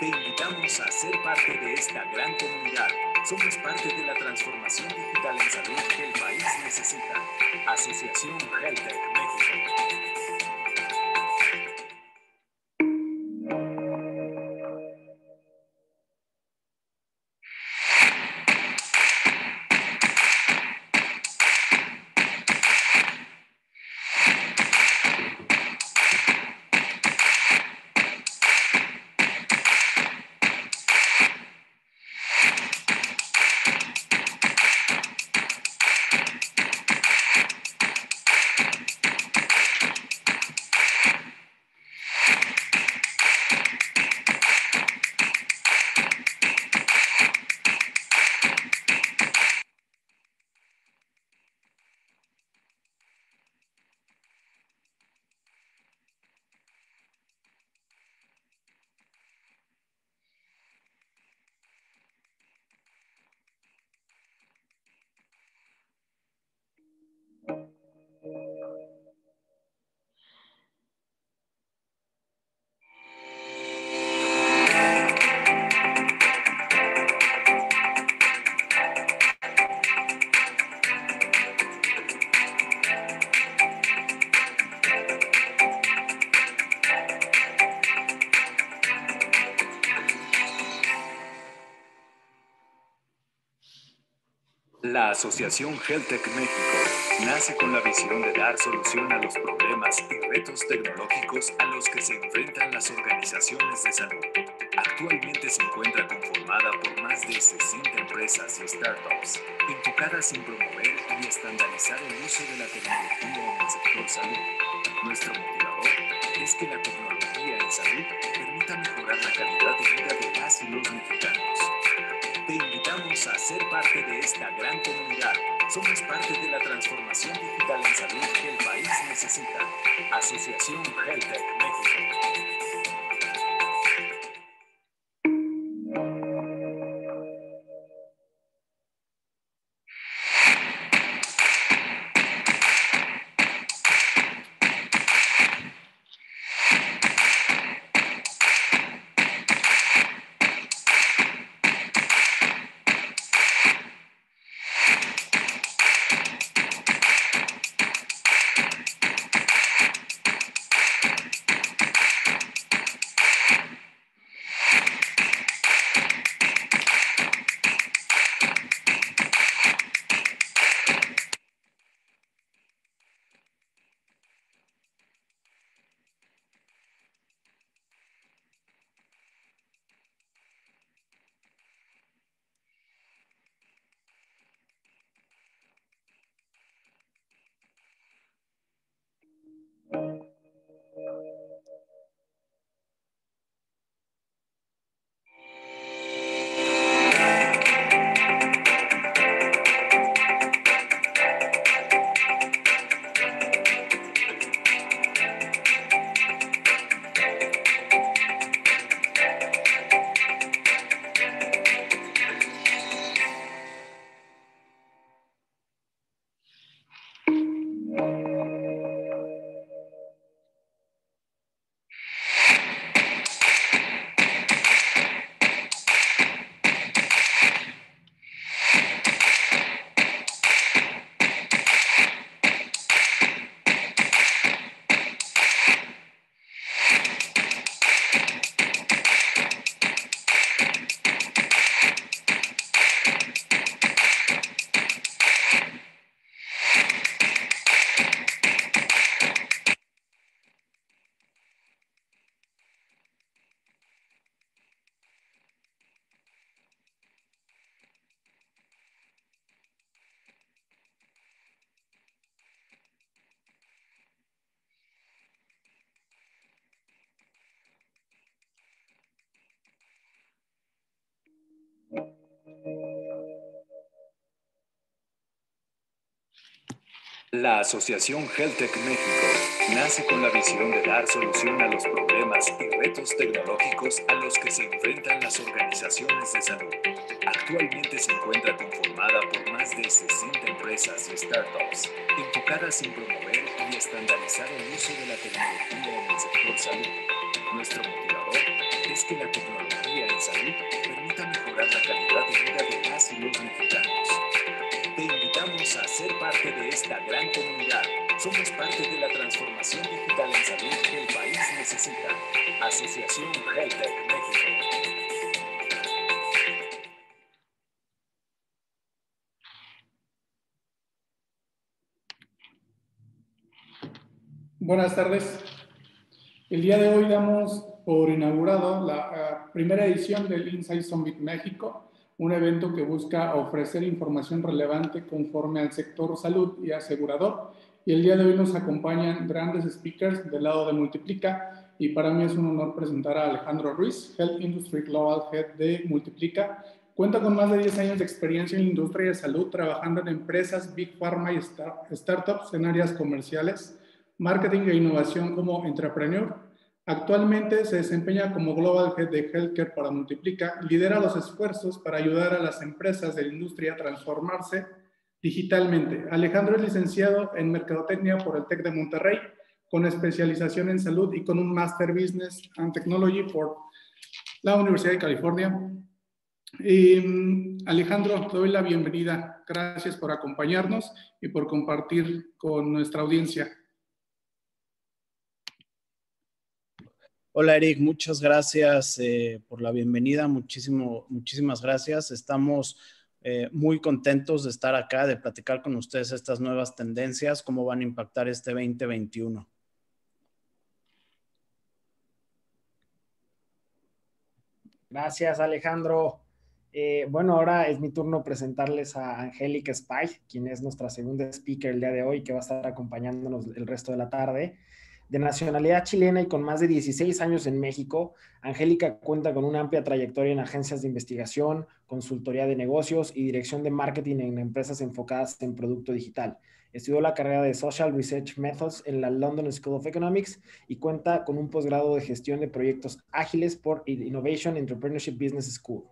Te invitamos a ser parte de esta gran comunidad. Somos parte de la transformación digital en salud que el país necesita. Asociación HealthTech Asociación HealthTech México nace con la visión de dar solución a los problemas y retos tecnológicos a los que se enfrentan las organizaciones de salud. Actualmente se encuentra conformada por más de 60 empresas y startups, enfocadas en promover y estandarizar el uso de la tecnología en el sector salud. Nuestro motivador es que la tecnología en salud permita mejorar la calidad de vida de las y los mexicanos a ser parte de esta gran comunidad. Somos parte de la transformación digital en salud que el país necesita. Asociación HealthTech La Asociación HealthTech México nace con la visión de dar solución a los problemas y retos tecnológicos a los que se enfrentan las organizaciones de salud. Actualmente se encuentra conformada por más de 60 empresas y startups enfocadas en promover y estandarizar el uso de la tecnología en el sector salud. Nuestro motivador es que la tecnología en salud permita mejorar la calidad de vida de las y los a ser parte de esta gran comunidad. Somos parte de la transformación digital en salud que el país necesita. Asociación HealthTech México. Buenas tardes. El día de hoy damos por inaugurado la ah, primera edición del Insight Summit México, un evento que busca ofrecer información relevante conforme al sector salud y asegurador. Y el día de hoy nos acompañan grandes speakers del lado de Multiplica y para mí es un honor presentar a Alejandro Ruiz, Health Industry Global Head de Multiplica. Cuenta con más de 10 años de experiencia en la industria de salud, trabajando en empresas, Big Pharma y startups en áreas comerciales, marketing e innovación como entrepreneur Actualmente se desempeña como Global Head de Healthcare para Multiplica lidera los esfuerzos para ayudar a las empresas de la industria a transformarse digitalmente. Alejandro es licenciado en Mercadotecnia por el TEC de Monterrey, con especialización en salud y con un Master Business and Technology por la Universidad de California. Mm, Alejandro, te doy la bienvenida. Gracias por acompañarnos y por compartir con nuestra audiencia. Hola Eric, muchas gracias eh, por la bienvenida, Muchísimo, muchísimas gracias. Estamos eh, muy contentos de estar acá, de platicar con ustedes estas nuevas tendencias, cómo van a impactar este 2021. Gracias Alejandro. Eh, bueno, ahora es mi turno presentarles a Angélica Spy, quien es nuestra segunda speaker el día de hoy, que va a estar acompañándonos el resto de la tarde de nacionalidad chilena y con más de 16 años en México, Angélica cuenta con una amplia trayectoria en agencias de investigación, consultoría de negocios y dirección de marketing en empresas enfocadas en producto digital. Estudió la carrera de Social Research Methods en la London School of Economics y cuenta con un posgrado de gestión de proyectos ágiles por Innovation Entrepreneurship Business School.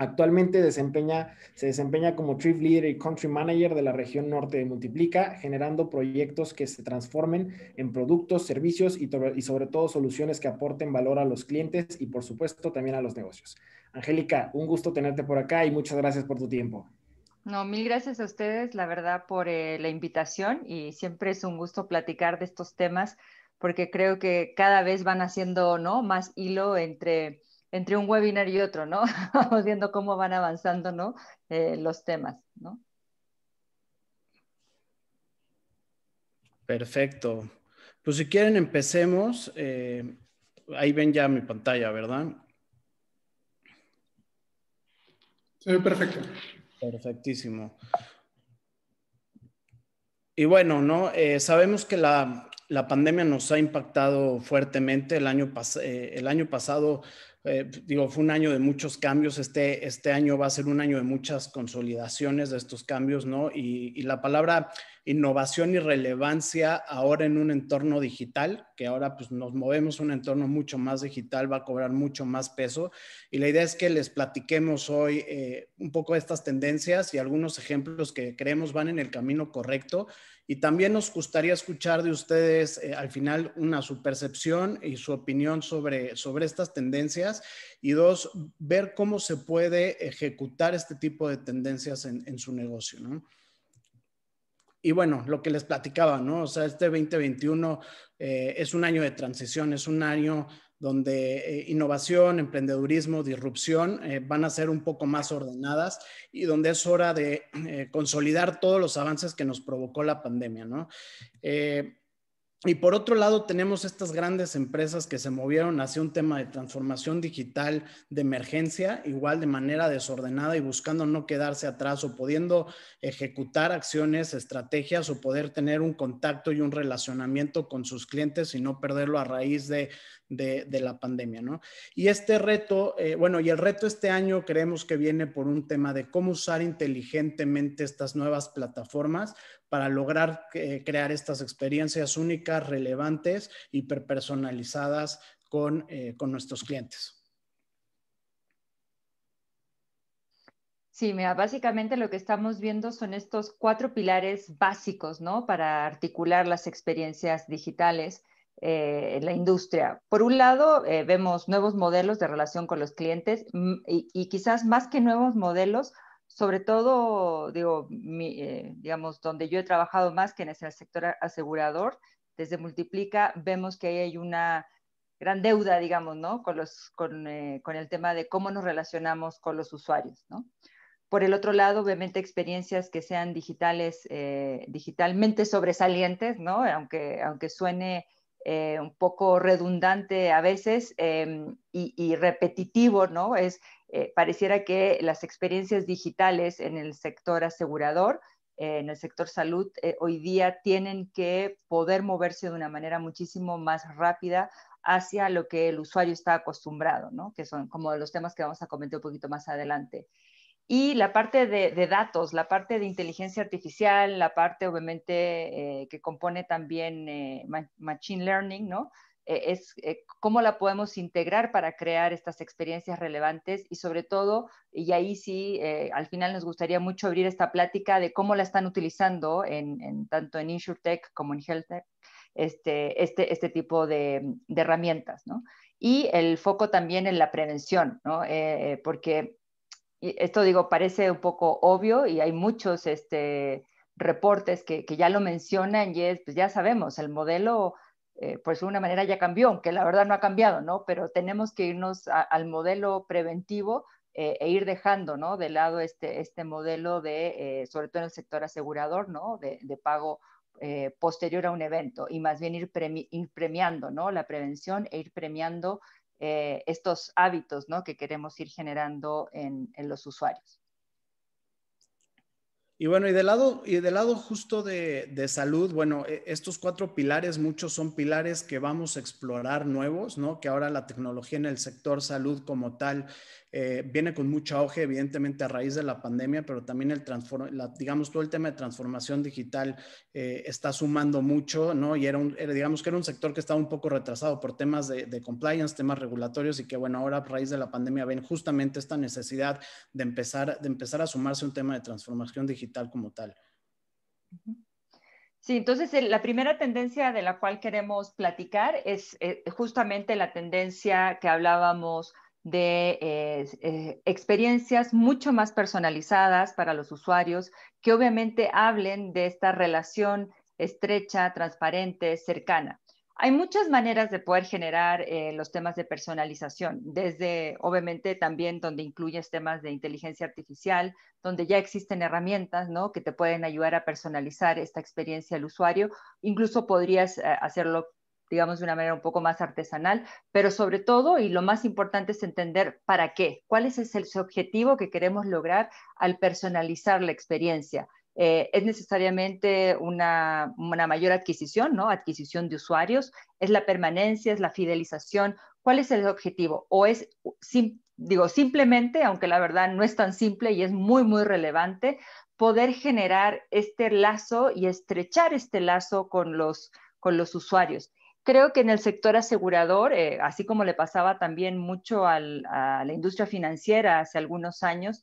Actualmente se desempeña como Trip Leader y Country Manager de la región norte de Multiplica, generando proyectos que se transformen en productos, servicios y, sobre todo soluciones que aporten valor a los clientes y por supuesto también a los negocios. Angélica, un gusto tenerte por acá y muchas gracias por tu tiempo. No, mil gracias a ustedes, la verdad, por eh, la invitación y siempre es un gusto platicar de estos temas porque creo que cada vez van haciendo ¿no? más hilo entre entre un webinar y otro, ¿no? Vamos viendo cómo van avanzando, ¿no? Eh, los temas, ¿no? Perfecto. Pues si quieren empecemos. Eh, ahí ven ya mi pantalla, ¿verdad? Sí, perfecto. Perfectísimo. Y bueno, ¿no? Eh, sabemos que la, pandemia nos ha impactado fuertemente. El año, el año pasado eh, digo, fue un año de muchos cambios, este, este, año va a ser un año de muchas consolidaciones de estos cambios, ¿no? Y, la palabra innovación y relevancia ahora en un entorno digital, que ahora pues nos movemos a un entorno mucho más digital, va a cobrar mucho más peso. Y la idea es que les platiquemos hoy eh, un poco estas tendencias y algunos ejemplos que creemos van en el camino correcto y también nos gustaría escuchar de ustedes eh, al final una su percepción y su opinión sobre, sobre estas tendencias y dos, ver cómo se puede ejecutar este tipo de tendencias en, su negocio, ¿no? Y bueno, lo que les platicaba, ¿no? O sea, este 2021 eh, es un año de transición, es un año donde eh, innovación, emprendedurismo, disrupción eh, van a ser un poco más ordenadas y donde es hora de eh, consolidar todos los avances que nos provocó la pandemia, y por otro lado, tenemos estas grandes empresas que se movieron hacia un tema de transformación digital de emergencia, igual de manera desordenada y buscando no quedarse atrás o pudiendo ejecutar acciones, estrategias o poder tener un contacto y un relacionamiento con sus clientes y no perderlo a raíz de de, la pandemia, ¿no? Y este reto, eh, bueno, y el reto este año creemos que viene por un tema de cómo usar inteligentemente estas nuevas plataformas para lograr eh, crear estas experiencias únicas, relevantes, hiperpersonalizadas con, eh, con nuestros clientes. Sí, mira, básicamente lo que estamos viendo son estos cuatro pilares básicos, ¿no? Para articular las experiencias digitales. Eh, en la industria. Por un lado, eh, vemos nuevos modelos de relación con los clientes mm, y, quizás más que nuevos modelos, sobre todo, digo, eh, digamos, donde yo he trabajado más que en el sector asegurador, desde Multiplica vemos que ahí hay una gran deuda, digamos, ¿no? Con, los, con, con el tema de cómo nos relacionamos con los usuarios, ¿no? Por el otro lado, obviamente experiencias que sean digitales, digitalmente sobresalientes, ¿no? Aunque, aunque suene eh, un poco redundante a veces em, y, repetitivo, ¿no? Es, eh, pareciera que las experiencias digitales en el sector asegurador, eh, en el sector salud, hoy día tienen que poder moverse de una manera muchísimo más rápida hacia lo que el usuario está acostumbrado, ¿no? Que son como los temas que vamos a comentar un poquito más adelante. Y la parte de, datos, la parte de inteligencia artificial, la parte obviamente eh, que compone también eh, Machine Learning, ¿no? Eh, es cómo la podemos integrar para crear estas experiencias relevantes y sobre todo, y ahí sí, al final nos gustaría mucho abrir esta plática de cómo la están utilizando en, tanto en InsurTech como en HealthTech. Este, este, este tipo de, de herramientas, ¿no? Y el foco también en la prevención, ¿no? porque esto digo, parece un poco obvio y hay muchos este, reportes que, ya lo mencionan y es, pues ya sabemos, el modelo pues de una manera ya cambió, aunque la verdad no ha cambiado, ¿no? Pero tenemos que irnos al modelo preventivo eh, e ir dejando, ¿no? De lado este, este modelo de, eh, sobre todo en el sector asegurador, ¿no? De, pago posterior a un evento y más bien ir, ir, premiando, ¿no? La prevención e ir premiando eh, estos hábitos que queremos ir generando en, los usuarios. Y bueno, y del lado, y del lado justo de, de, salud, bueno, e, estos cuatro pilares, muchos son pilares que vamos a explorar nuevos, ¿no? Que ahora la tecnología en el sector salud como tal eh, viene con mucho auge, evidentemente a raíz de la pandemia, pero también el la, digamos, todo el tema de transformación digital eh, está sumando mucho, ¿no? Y era, un, digamos que era un sector que estaba un poco retrasado por temas de, compliance, temas regulatorios y que, bueno, ahora a raíz de la pandemia ven justamente esta necesidad de empezar, de empezar a sumarse un tema de transformación digital como tal. Sí, entonces la primera tendencia de la cual queremos platicar es eh, justamente la tendencia que hablábamos de eh, eh, experiencias mucho más personalizadas para los usuarios, que obviamente hablen de esta relación estrecha, transparente, cercana. Hay muchas maneras de poder generar eh, los temas de personalización, desde obviamente también donde incluyes temas de inteligencia artificial, donde ya existen herramientas que te pueden ayudar a personalizar esta experiencia al usuario. Incluso podrías hacerlo digamos, de una manera un poco más artesanal, pero sobre todo, y lo más importante es entender para qué, cuál es el objetivo que queremos lograr al personalizar la experiencia. Eh, es necesariamente una, una, mayor adquisición, ¿no? Adquisición de usuarios, es la permanencia, es la fidelización. ¿Cuál es el objetivo? O es, digo, simplemente, aunque la verdad no es tan simple y es muy, muy relevante, poder generar este lazo y estrechar este lazo con los, con los usuarios. Creo que en el sector asegurador, eh, así como le pasaba también mucho a la industria financiera hace algunos años,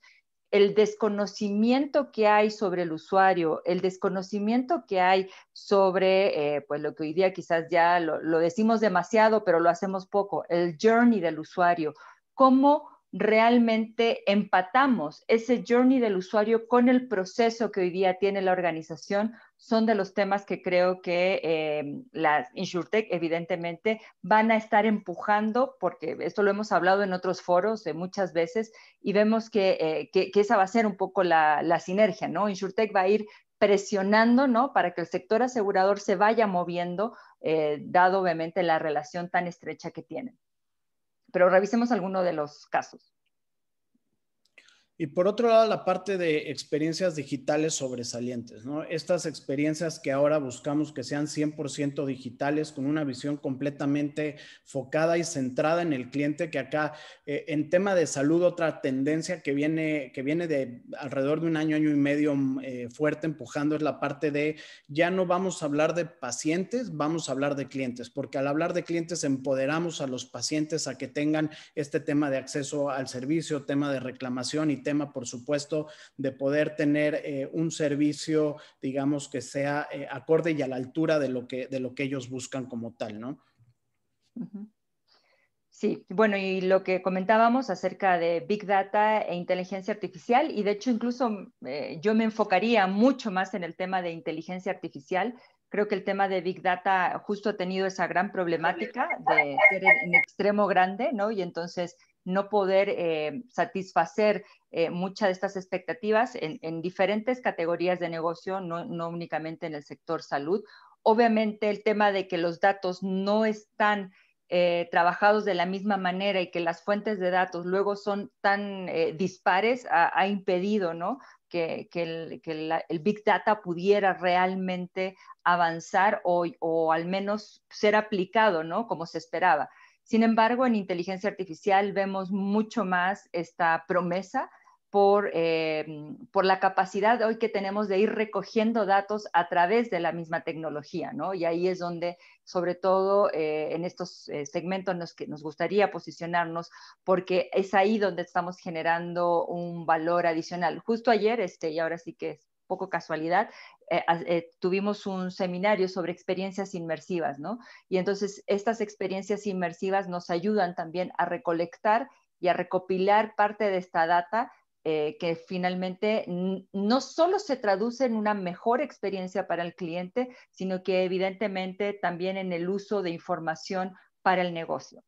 el desconocimiento que hay sobre el usuario, el desconocimiento que hay sobre, eh, pues lo que hoy día quizás ya lo, lo, decimos demasiado, pero lo hacemos poco, el journey del usuario, cómo realmente empatamos ese journey del usuario con el proceso que hoy día tiene la organización, son de los temas que creo que la eh, las InsurTech evidentemente van a estar empujando, porque esto lo hemos hablado en otros foros eh, muchas veces y vemos eh, que, esa va a ser un poco la, la sinergia, ¿no? InsurTech va a ir presionando, ¿no? Para que el sector asegurador se vaya moviendo, dado obviamente la relación tan estrecha que tienen pero revisemos alguno de los casos. Y por otro lado, la parte de experiencias digitales sobresalientes, ¿no? Estas experiencias que ahora buscamos que sean 100% digitales, con una visión completamente focada y centrada en el cliente, que acá eh, en tema de salud, otra tendencia que viene, que viene de alrededor de un año, año y medio mm, eh, fuerte empujando es la parte de ya no vamos a hablar de pacientes, vamos a hablar de clientes, porque al hablar de clientes empoderamos a los pacientes a que tengan este tema de acceso al servicio, tema de reclamación y tema, por supuesto, de poder tener eh, un servicio, digamos, que sea eh, acorde y a la altura de lo, que, de lo que ellos buscan como tal, ¿no? Sí, bueno, y lo que comentábamos acerca de Big Data e inteligencia artificial, y de hecho incluso eh, yo me enfocaría mucho más en el tema de inteligencia artificial, creo que el tema de Big Data justo ha tenido esa gran problemática de ser en, extremo grande, ¿no? Y entonces no poder eh, satisfacer eh, muchas de estas expectativas en, diferentes categorías de negocio, no, únicamente en el sector salud. Obviamente el tema de que los datos no están... Eh, trabajados de la misma manera y que las fuentes de datos luego son tan dispares, ha, impedido ¿no? que, el, Big Data pudiera realmente avanzar o, o, al menos ser aplicado ¿no? como se esperaba. Sin embargo, en inteligencia artificial vemos mucho más esta promesa eh, por, la capacidad hoy que tenemos de ir recogiendo datos a través de la misma tecnología, ¿no? Y ahí es donde, sobre todo eh, en estos eh, segmentos en nos, que nos gustaría posicionarnos porque es ahí donde estamos generando un valor adicional. Justo ayer, este, y ahora sí que es poco casualidad, eh, eh, tuvimos un seminario sobre experiencias inmersivas, ¿no? Y entonces estas experiencias inmersivas nos ayudan también a recolectar y a recopilar parte de esta data eh, que finalmente no solo se traduce en una mejor experiencia para el cliente, sino que evidentemente también en el uso de información para el negocio.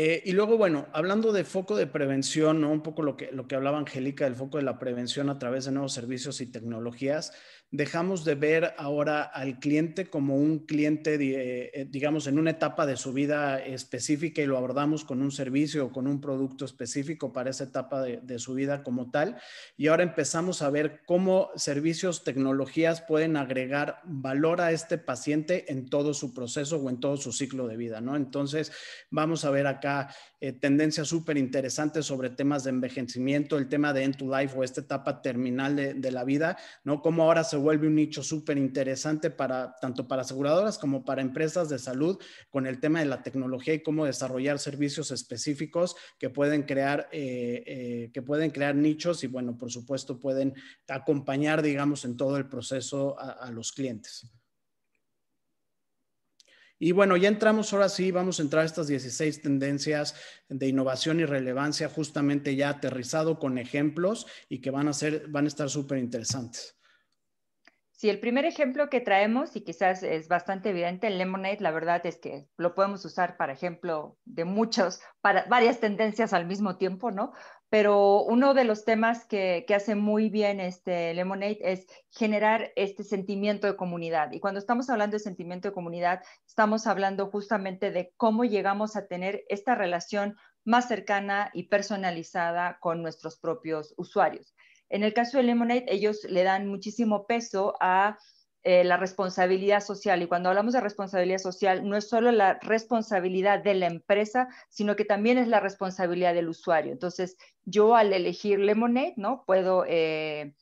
Eh, y luego, bueno, hablando de foco de prevención, ¿no? un poco lo que, lo que hablaba Angélica, del foco de la prevención a través de nuevos servicios y tecnologías, dejamos de ver ahora al cliente como un cliente, eh, eh, digamos, en una etapa de su vida específica y lo abordamos con un servicio o con un producto específico para esa etapa de, su vida como tal. Y ahora empezamos a ver cómo servicios, tecnologías pueden agregar valor a este paciente en todo su proceso o en todo su ciclo de vida, ¿no? Entonces, vamos a ver acá eh, tendencias súper interesantes sobre temas de envejecimiento, el tema de end to life o esta etapa terminal de, la vida, ¿no? Cómo ahora se vuelve un nicho súper interesante para tanto para aseguradoras como para empresas de salud con el tema de la tecnología y cómo desarrollar servicios específicos que pueden crear, eh, eh, que pueden crear nichos y bueno, por supuesto pueden acompañar, digamos, en todo el proceso a, los clientes. Y bueno, ya entramos ahora sí, vamos a entrar a estas 16 tendencias de innovación y relevancia, justamente ya aterrizado con ejemplos y que van a ser, van a estar súper interesantes. Si el primer ejemplo que traemos, y quizás es bastante evidente, el Lemonade, la verdad es que lo podemos usar para ejemplo de muchos, para varias tendencias al mismo tiempo, ¿no? Pero uno de los temas que, que hace muy bien este Lemonade es generar este sentimiento de comunidad. Y cuando estamos hablando de sentimiento de comunidad, estamos hablando justamente de cómo llegamos a tener esta relación más cercana y personalizada con nuestros propios usuarios. En el caso de Lemonade, ellos le dan muchísimo peso a eh, la responsabilidad social. Y cuando hablamos de responsabilidad social, no es solo la responsabilidad de la empresa, sino que también es la responsabilidad del usuario. Entonces, yo al elegir Lemonade, ¿no? Puedo eh,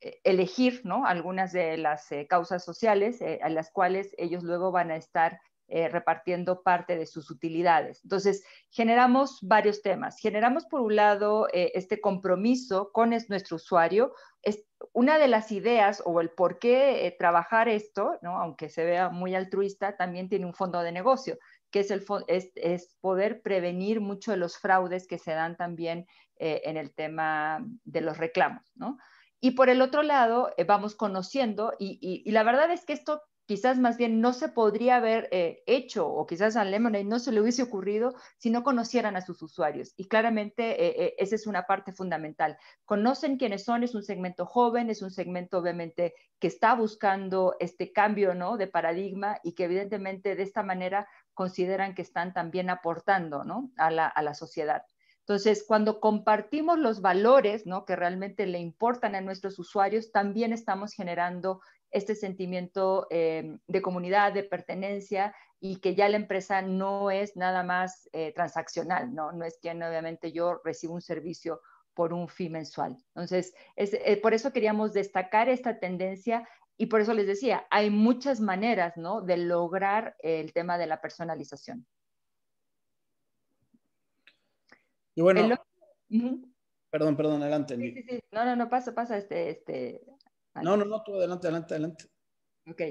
e-, elegir, Algunas de las eh, causas sociales a las cuales ellos luego van a estar eh, repartiendo parte de sus utilidades. Entonces, generamos varios temas. Generamos, por un lado, eh, este compromiso con nuestro usuario. Es una de las ideas o el por qué eh, trabajar esto, aunque se vea muy altruista, también tiene un fondo de negocio, que es, el es, poder prevenir mucho de los fraudes que se dan también en el tema de los reclamos. Y por el otro lado, vamos conociendo, y la verdad es que esto quizás más bien no se podría haber eh, hecho o quizás a Lemonade no se le hubiese ocurrido si no conocieran a sus usuarios. Y claramente eh, eh, esa es una parte fundamental. Conocen quiénes son, es un segmento joven, es un segmento obviamente que está buscando este cambio ¿no? de paradigma y que evidentemente de esta manera consideran que están también aportando ¿no? a, la, sociedad. Entonces, cuando compartimos los valores ¿no? que realmente le importan a nuestros usuarios, también estamos generando este sentimiento em, de comunidad, de pertenencia y que ya la empresa no es nada más eh, transaccional, ¿no? No es que obviamente yo recibo un servicio por un fee mensual. Entonces, es, eh, por eso queríamos destacar esta tendencia y por eso les decía, hay muchas maneras, ¿no? De lograr el tema de la personalización. Y bueno, perdón, perdón, adelante. Sí, sí, No, no, no, pasa, pasa, este, este, no, no, no, tú adelante, adelante, adelante. Ok.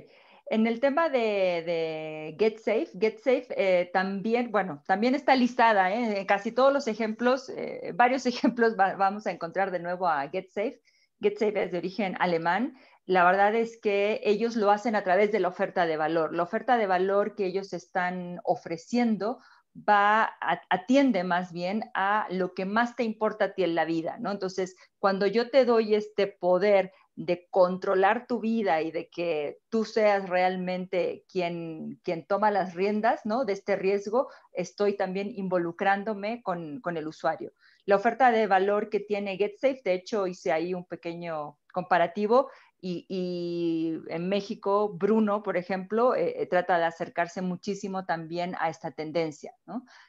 En el tema de, Get Safe, Get Safe eh, también, bueno, también está listada, ¿eh? en casi todos los ejemplos, eh, varios ejemplos vamos a encontrar de nuevo a Get Safe. Get Safe es de origen alemán. La verdad es que ellos lo hacen a través de la oferta de valor. La oferta de valor que ellos están ofreciendo va, atiende más bien a lo que más te importa a ti en la vida, ¿no? Entonces, cuando yo te doy este poder de controlar tu vida y de que tú seas realmente quien, quien toma las riendas ¿no? de este riesgo, estoy también involucrándome con, con el usuario. La oferta de valor que tiene GetSafe, de hecho hice ahí un pequeño comparativo, y, en México, Bruno, por ejemplo, eh, eh, trata de acercarse muchísimo también a esta tendencia,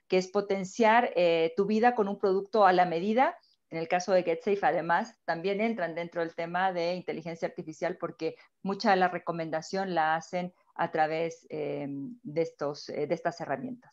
que es potenciar eh, tu vida con un producto a la medida en el caso de GetSafe, además, también entran dentro del tema de inteligencia artificial porque mucha de la recomendación la hacen a través eh, de, estos, eh, de estas herramientas.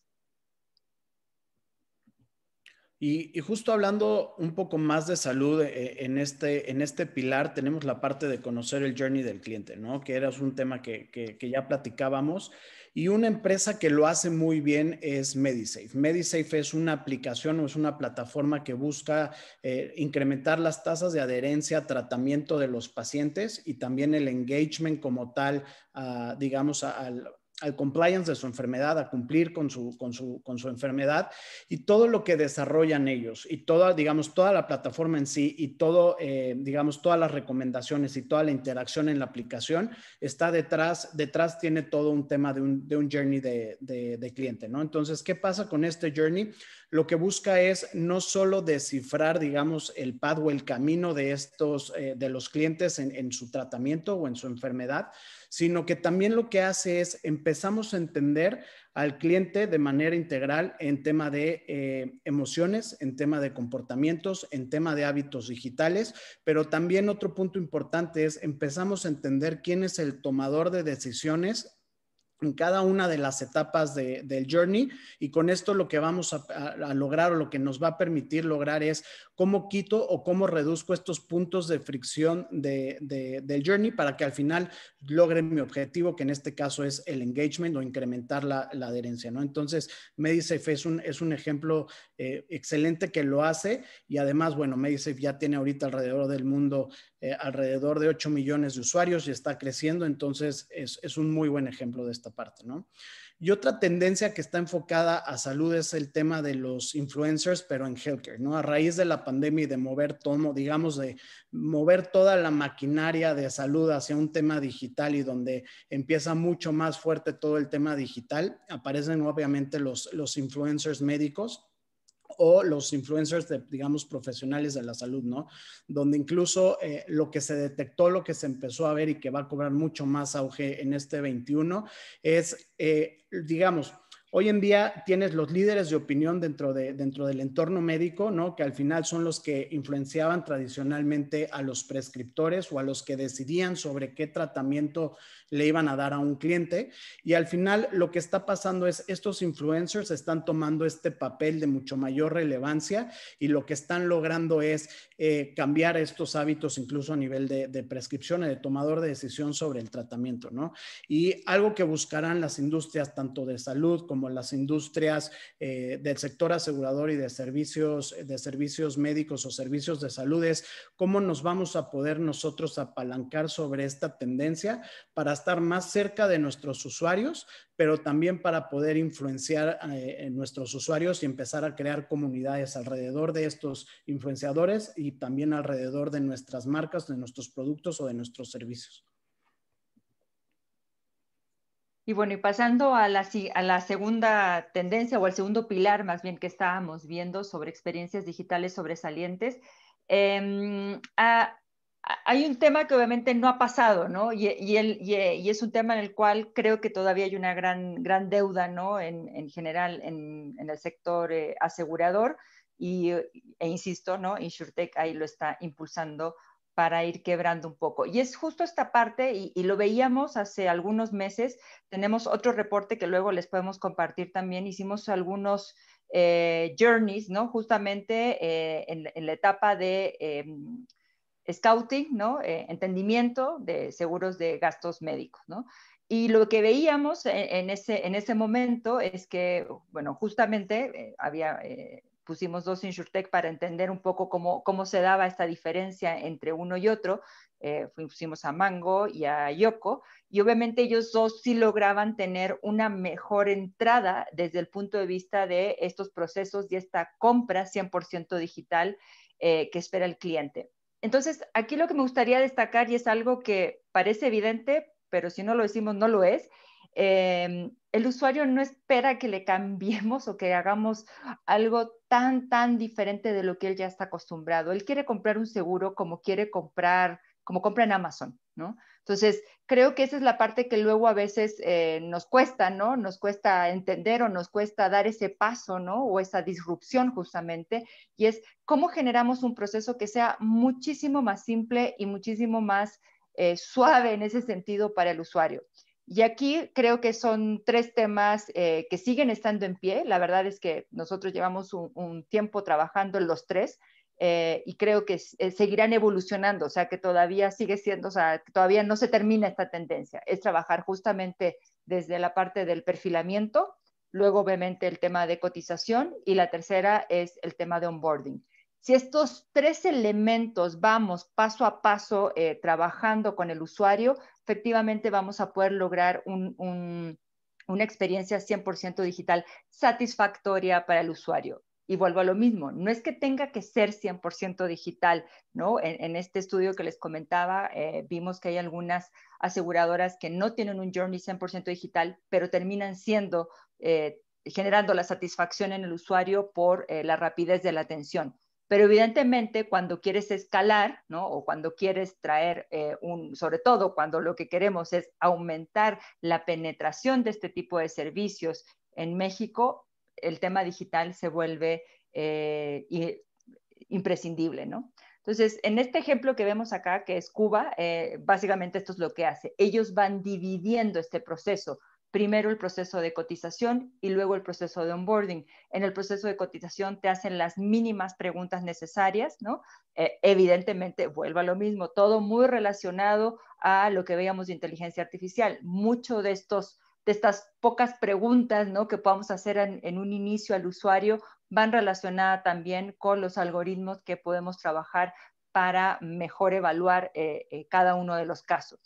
Y, justo hablando un poco más de salud eh, en, este, en este pilar, tenemos la parte de conocer el journey del cliente, ¿no? Que era un tema que, que, que ya platicábamos. Y una empresa que lo hace muy bien es Medisafe. Medisafe es una aplicación o es una plataforma que busca eh, incrementar las tasas de adherencia a tratamiento de los pacientes y también el engagement como tal, ah, digamos, al al compliance de su enfermedad, a cumplir con su, con su, enfermedad y todo lo que desarrollan ellos y toda, digamos, toda la plataforma en sí y todo, eh, digamos, todas las recomendaciones y toda la interacción en la aplicación está detrás, detrás tiene todo un tema de un, journey de, de, cliente, ¿no? Entonces, ¿qué pasa con este journey? Lo que busca es no solo descifrar, digamos, el pad o el camino de estos, eh, de los clientes en su tratamiento o en su enfermedad, sino que también lo que hace es empezamos a entender al cliente de manera integral en tema de eh, emociones, en tema de comportamientos, en tema de hábitos digitales, pero también otro punto importante es empezamos a entender quién es el tomador de decisiones en cada una de las etapas del journey y con esto lo que vamos a, lograr o lo que nos va a permitir lograr es cómo quito o cómo reduzco estos puntos de fricción del journey para que al final logre mi objetivo, que en este caso es el engagement o incrementar la, adherencia, ¿no? Entonces, MediSafe es un, es un ejemplo eh, excelente que lo hace y además, bueno, MediSafe ya tiene ahorita alrededor del mundo eh, alrededor de 8 millones de usuarios y está creciendo, entonces es, es, un muy buen ejemplo de esta parte, ¿no? Y otra tendencia que está enfocada a salud es el tema de los influencers, pero en healthcare, ¿no? A raíz de la pandemia y de mover todo, digamos, de mover toda la maquinaria de salud hacia un tema digital y donde empieza mucho más fuerte todo el tema digital, aparecen obviamente los, los influencers médicos o los influencers, de, digamos, profesionales de la salud, ¿no? Donde incluso eh, lo que se detectó, lo que se empezó a ver y que va a cobrar mucho más auge en este 21 es, eh, digamos, Hoy en día tienes los líderes de opinión dentro, dentro del entorno médico, ¿no? que al final son los que influenciaban tradicionalmente a los prescriptores o a los que decidían sobre qué tratamiento le iban a dar a un cliente. Y al final lo que está pasando es estos influencers están tomando este papel de mucho mayor relevancia y lo que están logrando es eh, cambiar estos hábitos incluso a nivel de, prescripción y de tomador de decisión sobre el tratamiento, ¿no? Y algo que buscarán las industrias tanto de salud como las industrias eh, del sector asegurador y de servicios, de servicios médicos o servicios de salud es cómo nos vamos a poder nosotros apalancar sobre esta tendencia para estar más cerca de nuestros usuarios, pero también para poder influenciar a eh, nuestros usuarios y empezar a crear comunidades alrededor de estos influenciadores y también alrededor de nuestras marcas, de nuestros productos o de nuestros servicios. Y bueno, y pasando a la, segunda tendencia o al segundo pilar más bien que estábamos viendo sobre experiencias digitales sobresalientes, em, a, hay un tema que obviamente no ha pasado, ¿no? Y, y, es un tema en el cual creo que todavía hay una gran, gran deuda, ¿no? En, general, en, el sector eh, asegurador. Y, e insisto, ¿no? InsurTech ahí lo está impulsando para ir quebrando un poco. Y es justo esta parte, y, lo veíamos hace algunos meses, tenemos otro reporte que luego les podemos compartir también, hicimos algunos eh, journeys, ¿no? Justamente eh, en, la etapa de em, scouting, ¿no? Eh, entendimiento de seguros de gastos médicos, ¿no? Y lo que veíamos en, ese, en ese momento es que, bueno, justamente eh, había, eh, pusimos dos InsurTech para entender un poco cómo, se daba esta diferencia entre uno y otro. Eh, pusimos a Mango y a Yoko, y obviamente ellos dos sí lograban tener una mejor entrada desde el punto de vista de estos procesos y esta compra 100% digital que espera el cliente. Entonces, aquí lo que me gustaría destacar, y es algo que parece evidente, pero si no lo decimos, no lo es, em, el usuario no espera que le cambiemos o que hagamos algo tan, tan diferente de lo que él ya está acostumbrado. Él quiere comprar un seguro como quiere comprar, como compra en Amazon, ¿no? Entonces, creo que esa es la parte que luego a veces eh, nos cuesta, ¿no? Nos cuesta entender o nos cuesta dar ese paso, ¿no? O esa disrupción justamente, y es cómo generamos un proceso que sea muchísimo más simple y muchísimo más eh, suave en ese sentido para el usuario. Y aquí creo que son tres temas eh, que siguen estando en pie. La verdad es que nosotros llevamos un, un tiempo trabajando en los tres eh, y creo que eh, seguirán evolucionando, o sea que todavía sigue siendo, o sea, todavía no se termina esta tendencia, es trabajar justamente desde la parte del perfilamiento, luego obviamente el tema de cotización y la tercera es el tema de onboarding. Si estos tres elementos vamos paso a paso eh, trabajando con el usuario, efectivamente vamos a poder lograr una experiencia 100% digital satisfactoria para el usuario y vuelvo a lo mismo, no es que tenga que ser 100% digital, ¿no? En, este estudio que les comentaba, eh, vimos que hay algunas aseguradoras que no tienen un journey 100% digital, pero terminan siendo, eh, generando la satisfacción en el usuario por eh, la rapidez de la atención. Pero evidentemente cuando quieres escalar, ¿no? O cuando quieres traer un, sobre todo cuando lo que queremos es aumentar la penetración de este tipo de servicios en México, el tema digital se vuelve eh, imprescindible, ¿no? Entonces, en este ejemplo que vemos acá, que es Cuba, eh, básicamente esto es lo que hace. Ellos van dividiendo este proceso. Primero el proceso de cotización y luego el proceso de onboarding. En el proceso de cotización te hacen las mínimas preguntas necesarias, eh, evidentemente, vuelva a lo mismo, todo muy relacionado a lo que veíamos de inteligencia artificial. Mucho de estos de estas pocas preguntas ¿no? que podamos hacer en, un inicio al usuario van relacionadas también con los algoritmos que podemos trabajar para mejor evaluar eh, eh, cada uno de los casos.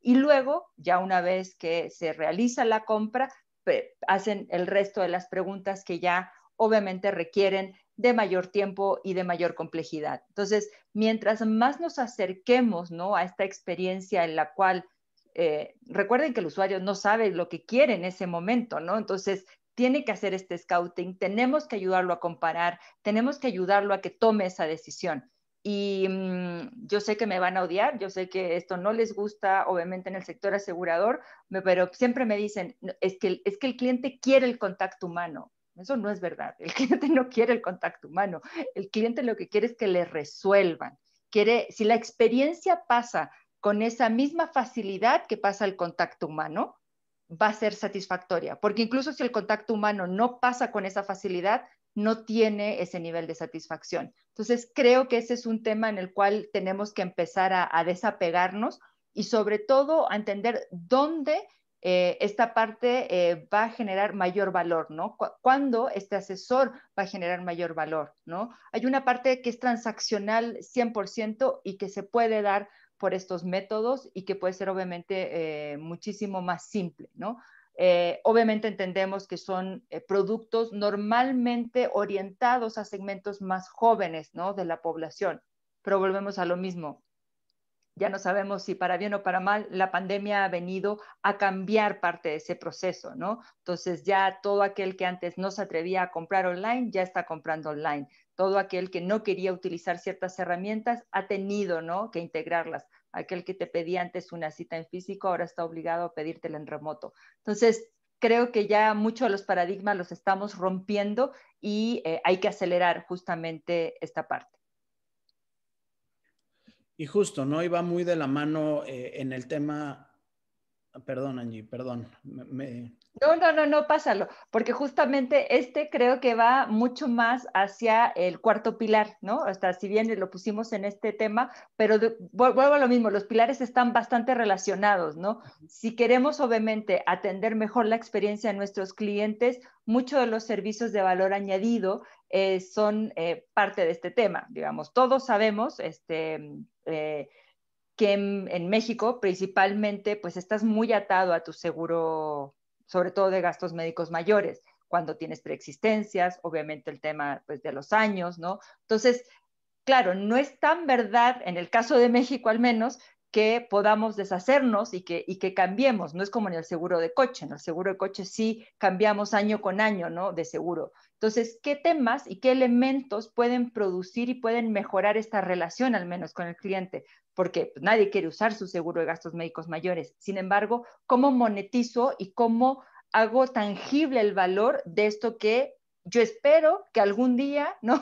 Y luego, ya una vez que se realiza la compra, hacen el resto de las preguntas que ya obviamente requieren de mayor tiempo y de mayor complejidad. Entonces, mientras más nos acerquemos a esta experiencia en la cual eh, recuerden que el usuario no sabe lo que quiere en ese momento, ¿no? Entonces, tiene que hacer este scouting, tenemos que ayudarlo a comparar, tenemos que ayudarlo a que tome esa decisión. Y mm, yo sé que me van a odiar, yo sé que esto no les gusta, obviamente en el sector asegurador, pero siempre me dicen, es que, es que el cliente quiere el contacto humano. Eso no es verdad, el cliente no quiere el contacto humano, el cliente lo que quiere es que le resuelvan. Quiere, si la experiencia pasa con esa misma facilidad que pasa el contacto humano, va a ser satisfactoria, porque incluso si el contacto humano no pasa con esa facilidad, no tiene ese nivel de satisfacción. Entonces, creo que ese es un tema en el cual tenemos que empezar a, desapegarnos y sobre todo a entender dónde eh, esta parte eh, va a generar mayor valor, ¿no? ¿Cuándo este asesor va a generar mayor valor, ¿no? Hay una parte que es transaccional 100% y que se puede dar por estos métodos y que puede ser obviamente eh, muchísimo más simple, ¿no? Eh, obviamente entendemos que son eh, productos normalmente orientados a segmentos más jóvenes ¿no? de la población, pero volvemos a lo mismo. Ya no sabemos si para bien o para mal la pandemia ha venido a cambiar parte de ese proceso, ¿no? Entonces ya todo aquel que antes no se atrevía a comprar online ya está comprando online todo aquel que no quería utilizar ciertas herramientas ha tenido ¿no? que integrarlas. Aquel que te pedía antes una cita en físico ahora está obligado a pedírtela en remoto. Entonces, creo que ya muchos de los paradigmas los estamos rompiendo y eh, hay que acelerar justamente esta parte. Y justo, ¿no? Iba muy de la mano eh, en el tema Perdón, Angie, perdón. No, no, no, no, pásalo, porque justamente este creo que va mucho más hacia el cuarto pilar, ¿no? Hasta si bien lo pusimos en este tema, pero vuelvo a lo mismo, los pilares están bastante relacionados, ¿no? Si queremos obviamente atender mejor la experiencia de nuestros clientes, muchos de los servicios de valor añadido eh, son eh, parte de este tema, digamos, todos sabemos, este... Eh, que en, México principalmente pues estás muy atado a tu seguro, sobre todo de gastos médicos mayores, cuando tienes preexistencias, obviamente el tema pues de los años, ¿no? Entonces, claro, no es tan verdad, en el caso de México al menos, que podamos deshacernos y que, y que cambiemos. No es como en el seguro de coche. En el seguro de coche sí cambiamos año con año, ¿no? De seguro. Entonces, ¿qué temas y qué elementos pueden producir y pueden mejorar esta relación al menos con el cliente? Porque pues, nadie quiere usar su seguro de gastos médicos mayores. Sin embargo, ¿cómo monetizo y cómo hago tangible el valor de esto que yo espero que algún día no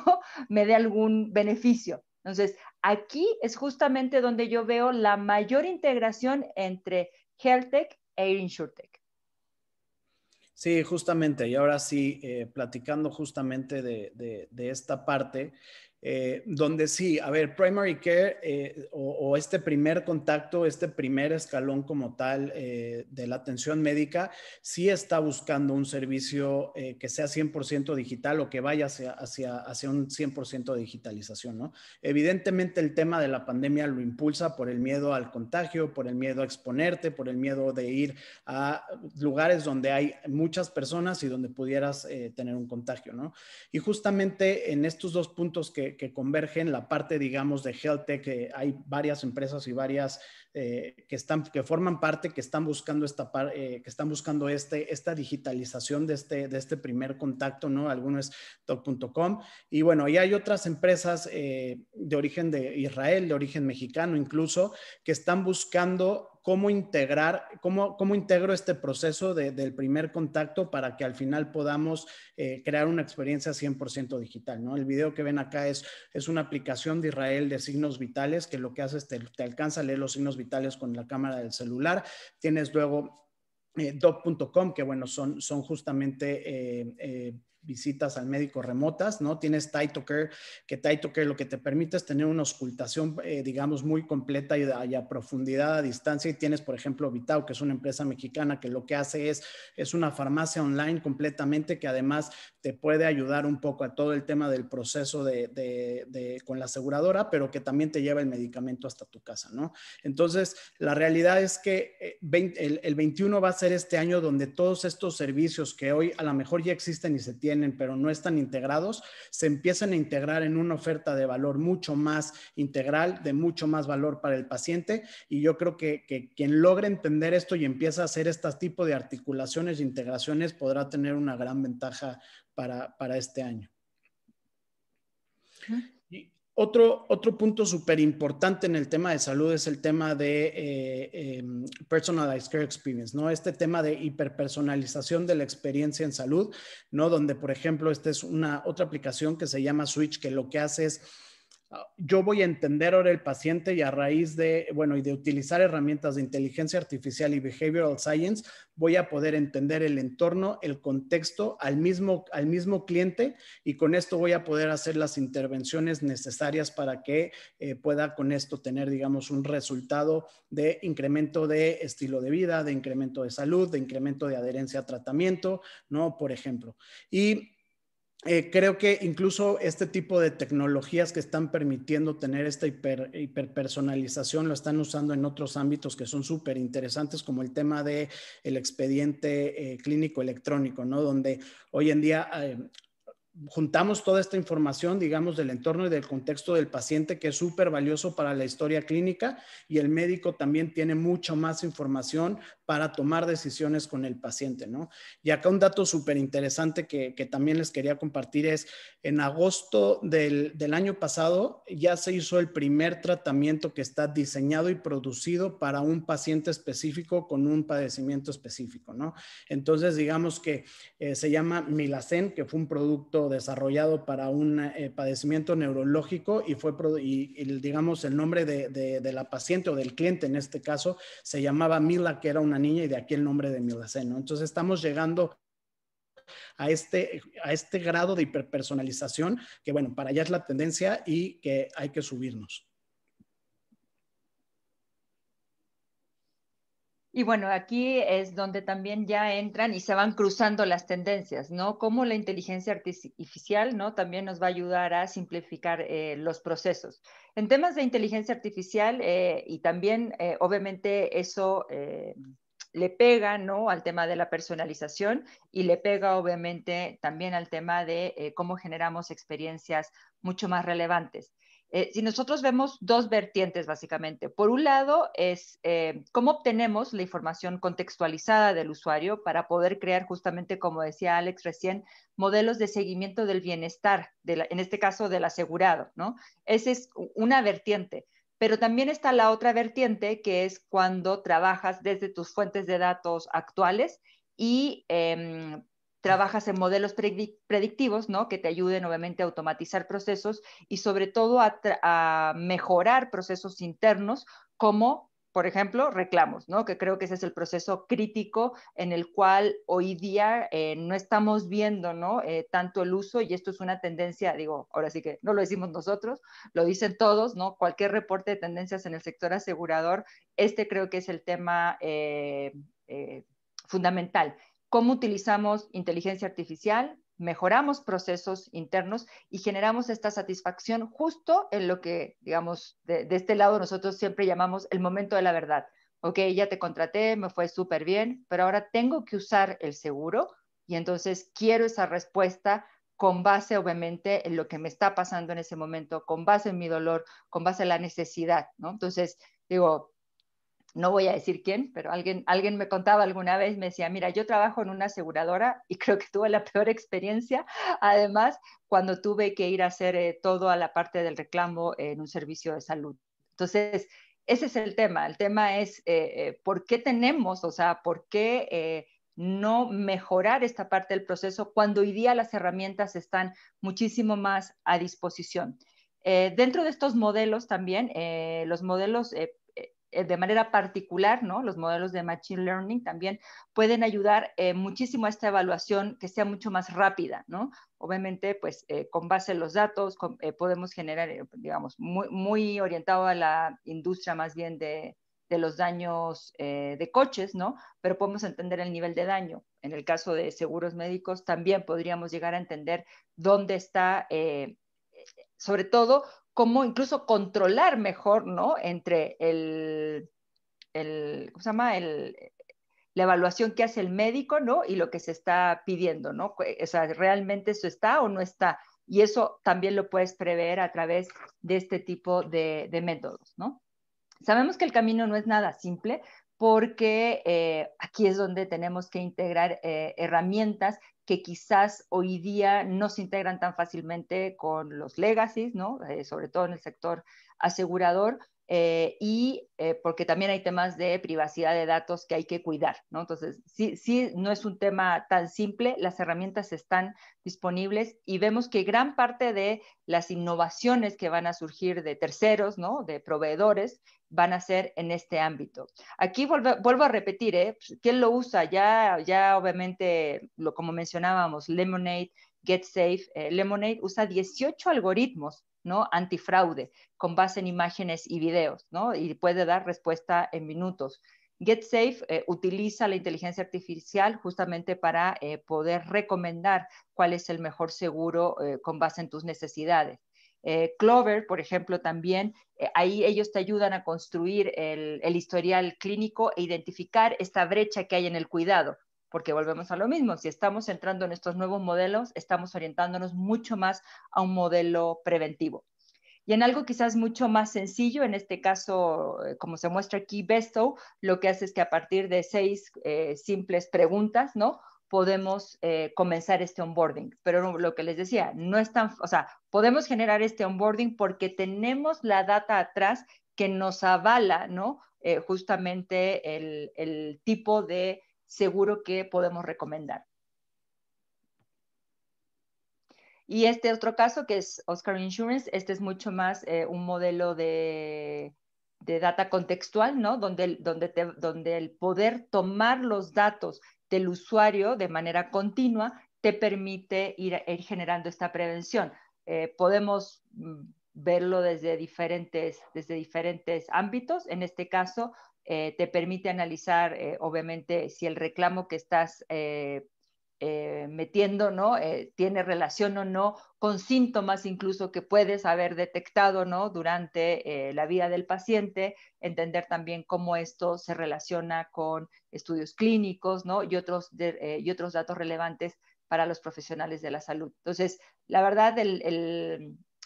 me dé algún beneficio? Entonces, aquí es justamente donde yo veo la mayor integración entre HealthTech e InsurTech. Sí, justamente. Y ahora sí, eh, platicando justamente de, de, esta parte, eh, donde sí, a ver, primary care eh, o, este primer contacto, este primer escalón como tal eh, de la atención médica, sí está buscando un servicio que sea 100% digital o que vaya hacia, hacia, hacia un 100% de digitalización, ¿no? Evidentemente el tema de la pandemia lo impulsa por el miedo al contagio, por el miedo a exponerte, por el miedo de ir a lugares donde hay muchas personas y donde pudieras tener un contagio, ¿no? Y justamente en estos dos puntos que, que, convergen, la parte, digamos, de health tech, hay varias empresas y varias eh, que, están, que forman parte, que están buscando, esta, eh, que están buscando este, esta digitalización de este, de este primer contacto, ¿no? Alguno es doc.com. Y bueno, y hay otras empresas eh, de origen de Israel, de origen mexicano incluso, que están buscando cómo integrar, cómo, cómo integro este proceso del primer contacto para que al final podamos eh, crear una experiencia 100% digital, ¿no? El video que ven acá es, es una aplicación de Israel de signos vitales que lo que hace es te, te alcanza a leer los signos vitales con la cámara del celular, tienes luego eh, doc.com, que bueno, son, son justamente eh, visitas al médico remotas, ¿no? Tienes Taito que Taito lo que te permite es tener una auscultación, eh, digamos, muy completa y a, profundidad a distancia. Y tienes, por ejemplo, Vitao, que es una empresa mexicana que lo que hace es, es una farmacia online completamente que además puede ayudar un poco a todo el tema del proceso de, con la aseguradora, pero que también te lleva el medicamento hasta tu casa, ¿no? Entonces, la realidad es que eh, el, 21 va a ser este año donde todos estos servicios que hoy a lo mejor ya existen y se tienen, pero no están integrados, se empiezan a integrar en una oferta de valor mucho más integral, de mucho más valor para el paciente. Y yo creo que, que quien logre entender esto y empieza a hacer este tipo de articulaciones e integraciones podrá tener una gran ventaja para, este año. otro, otro punto súper importante en el tema de salud es el tema de eh, em, personalized care experience, ¿no? Este tema de hiperpersonalización de la experiencia en salud, ¿no? Donde, por ejemplo, esta es una otra aplicación que se llama Switch, que lo que hace es yo voy a entender ahora el paciente y a raíz de, bueno, y de utilizar herramientas de inteligencia artificial y behavioral science, voy a poder entender el entorno, el contexto al mismo, al mismo cliente y con esto voy a poder hacer las intervenciones necesarias para que eh, pueda con esto tener, digamos, un resultado de incremento de estilo de vida, de incremento de salud, de incremento de adherencia a tratamiento, ¿no? Por ejemplo. Y eh, creo que incluso este tipo de tecnologías que están permitiendo tener esta hiper, hiperpersonalización lo están usando en otros ámbitos que son súper interesantes, como el tema del el expediente eh, clínico electrónico, ¿no? Donde hoy en día eh, juntamos toda esta información, digamos, del entorno y del contexto del paciente, que es súper valioso para la historia clínica, y el médico también tiene mucho más información para tomar decisiones con el paciente, ¿no? Y acá un dato súper interesante que, también les quería compartir es, en agosto del, año pasado ya se hizo el primer tratamiento que está diseñado y producido para un paciente específico con un padecimiento específico, ¿no? Entonces, digamos que eh, se llama Milacen, que fue un producto desarrollado para un eh, padecimiento neurológico y fue, y, digamos, el nombre de, la paciente o del cliente en este caso se llamaba Mila, que era una niña y de aquí el nombre de Milaceno. Entonces estamos llegando a este, a este grado de hiperpersonalización que, bueno, para allá es la tendencia y que hay que subirnos. Y bueno, aquí es donde también ya entran y se van cruzando las tendencias, ¿no? Cómo la inteligencia artificial, ¿no? También nos va a ayudar a simplificar eh, los procesos. En temas de inteligencia artificial eh, y también, eh, obviamente, eso le pega, ¿no? Al tema de la personalización y le pega, obviamente, también al tema de cómo generamos experiencias mucho más relevantes. Eh, si nosotros vemos dos vertientes, básicamente. Por un lado, es eh, cómo obtenemos la información contextualizada del usuario para poder crear, justamente como decía Alex recién, modelos de seguimiento del bienestar, de en este caso del asegurado, ¿no? Esa es una vertiente. Pero también está la otra vertiente, que es cuando trabajas desde tus fuentes de datos actuales y em, trabajas en modelos predictivos, ¿no? Que te ayuden obviamente a automatizar procesos y sobre todo a, mejorar procesos internos como, por ejemplo, reclamos, ¿no? Que creo que ese es el proceso crítico en el cual hoy día eh, no estamos viendo, ¿no? Eh, tanto el uso y esto es una tendencia, digo, ahora sí que no lo decimos nosotros, lo dicen todos, ¿no? Cualquier reporte de tendencias en el sector asegurador, este creo que es el tema... Eh, fundamental cómo utilizamos inteligencia artificial, mejoramos procesos internos y generamos esta satisfacción justo en lo que, digamos, de, este lado nosotros siempre llamamos el momento de la verdad. Ok, ya te contraté, me fue súper bien, pero ahora tengo que usar el seguro y entonces quiero esa respuesta con base obviamente en lo que me está pasando en ese momento, con base en mi dolor, con base en la necesidad, ¿no? Entonces, digo, no voy a decir quién, pero alguien, alguien me contaba alguna vez, me decía, mira, yo trabajo en una aseguradora y creo que tuve la peor experiencia, además, cuando tuve que ir a hacer eh, todo a la parte del reclamo en un servicio de salud. Entonces, ese es el tema. El tema es eh, eh, por qué tenemos, o sea, por qué no mejorar esta parte del proceso cuando hoy día las herramientas están muchísimo más a disposición. dentro de estos modelos también, los modelos eh, de manera particular, ¿no? Los modelos de Machine Learning también pueden ayudar eh, muchísimo a esta evaluación que sea mucho más rápida, ¿no? Obviamente, pues eh, con base en los datos podemos generar, digamos, muy, muy, orientado a la industria más bien de, de los daños de coches, ¿no? Pero podemos entender el nivel de daño. En el caso de seguros médicos, también podríamos llegar a entender dónde está sobre todo cómo incluso controlar mejor, ¿no? Entre el, llama? la evaluación que hace el médico, ¿no? Y lo que se está pidiendo, ¿no? O sea, realmente eso está o no está. Y eso también lo puedes prever a través de este tipo de, de métodos, ¿no? Sabemos que el camino no es nada simple, porque eh, aquí es donde tenemos que integrar eh, herramientas que quizás hoy día no se integran tan fácilmente con los legacies, eh, sobre todo en el sector asegurador, eh, y eh, porque también hay temas de privacidad de datos que hay que cuidar, ¿no? Entonces, sí, no es un tema tan simple, las herramientas están disponibles y vemos que gran parte de las innovaciones que van a surgir de terceros, ¿no? De proveedores, van a ser en este ámbito. Aquí vuelvo, a repetir, ¿eh? Pues, ¿Quién lo usa? Ya, ya obviamente, lo, como mencionábamos, Lemonade, GetSafe, eh, Lemonade usa 18 algoritmos Antifraude, con base en imágenes y videos, Y puede dar respuesta en minutos. GetSafe eh, utiliza la inteligencia artificial justamente para eh, poder recomendar cuál es el mejor seguro eh, con base en tus necesidades. Clover, por ejemplo, también, ahí ellos te ayudan a construir el historial clínico e identificar esta brecha que hay en el cuidado, porque volvemos a lo mismo, si estamos entrando en estos nuevos modelos, estamos orientándonos mucho más a un modelo preventivo. Y en algo quizás mucho más sencillo, en este caso, eh, como se muestra aquí, Besto, lo que hace es que a partir de seis eh, simples preguntas, ¿no? podemos eh, comenzar este onboarding. Pero lo que les decía, no es tan, o sea, podemos generar este onboarding porque tenemos la data atrás que nos avala, ¿no? justamente el, el, tipo de seguro que podemos recomendar. Y este otro caso que es Oscar Insurance, este es mucho más eh, un modelo de, data contextual, ¿no? Donde, el poder tomar los datos del usuario de manera continua te permite ir, generando esta prevención. Eh, podemos mm, verlo desde diferentes, desde diferentes ámbitos. En este caso, eh, te permite analizar, eh, obviamente, si el reclamo que estás eh, metiendo ¿no? tiene relación o no con síntomas incluso que puedes haber detectado ¿no? durante la vida del paciente, entender también cómo esto se relaciona con estudios clínicos y, otros y otros datos relevantes para los profesionales de la salud. Entonces, la verdad,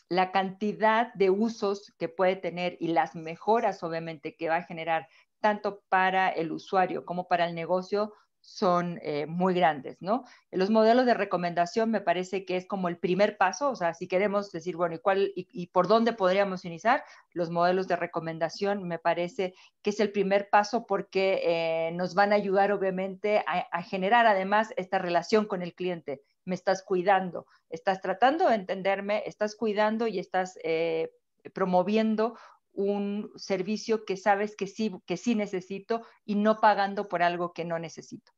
la cantidad de usos que puede tener y las mejoras, obviamente, que va a generar tanto para el usuario como para el negocio son eh, muy grandes, ¿no? Los modelos de recomendación me parece que es como el primer paso, o sea, si queremos decir, bueno, ¿y, cuál, y, por dónde podríamos iniciar? Los modelos de recomendación me parece que es el primer paso porque eh, nos van a ayudar obviamente a, generar además esta relación con el cliente, me estás cuidando, estás tratando de entenderme, estás cuidando y estás eh, promoviendo un servicio que sabes que sí, que sí necesito y no pagando por algo que no necesito.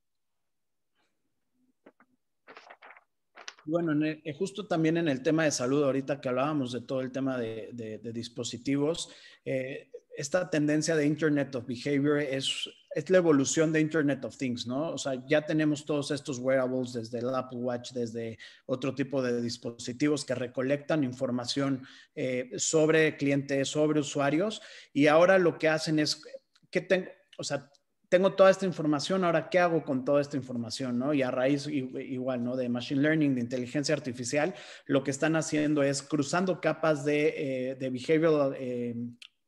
Bueno, eh, justo también en el tema de salud, ahorita que hablábamos de todo el tema de, dispositivos, eh, esta tendencia de Internet of Behavior es es la evolución de Internet of Things, ¿no? O sea, ya tenemos todos estos wearables desde el Apple Watch, desde otro tipo de dispositivos que recolectan información eh, sobre clientes, sobre usuarios, y ahora lo que hacen es que tengo, o sea, tengo toda esta información, ahora qué hago con toda esta información, ¿no? Y a raíz igual, ¿no? De Machine Learning, de inteligencia artificial, lo que están haciendo es cruzando capas de, eh, behavioral eh,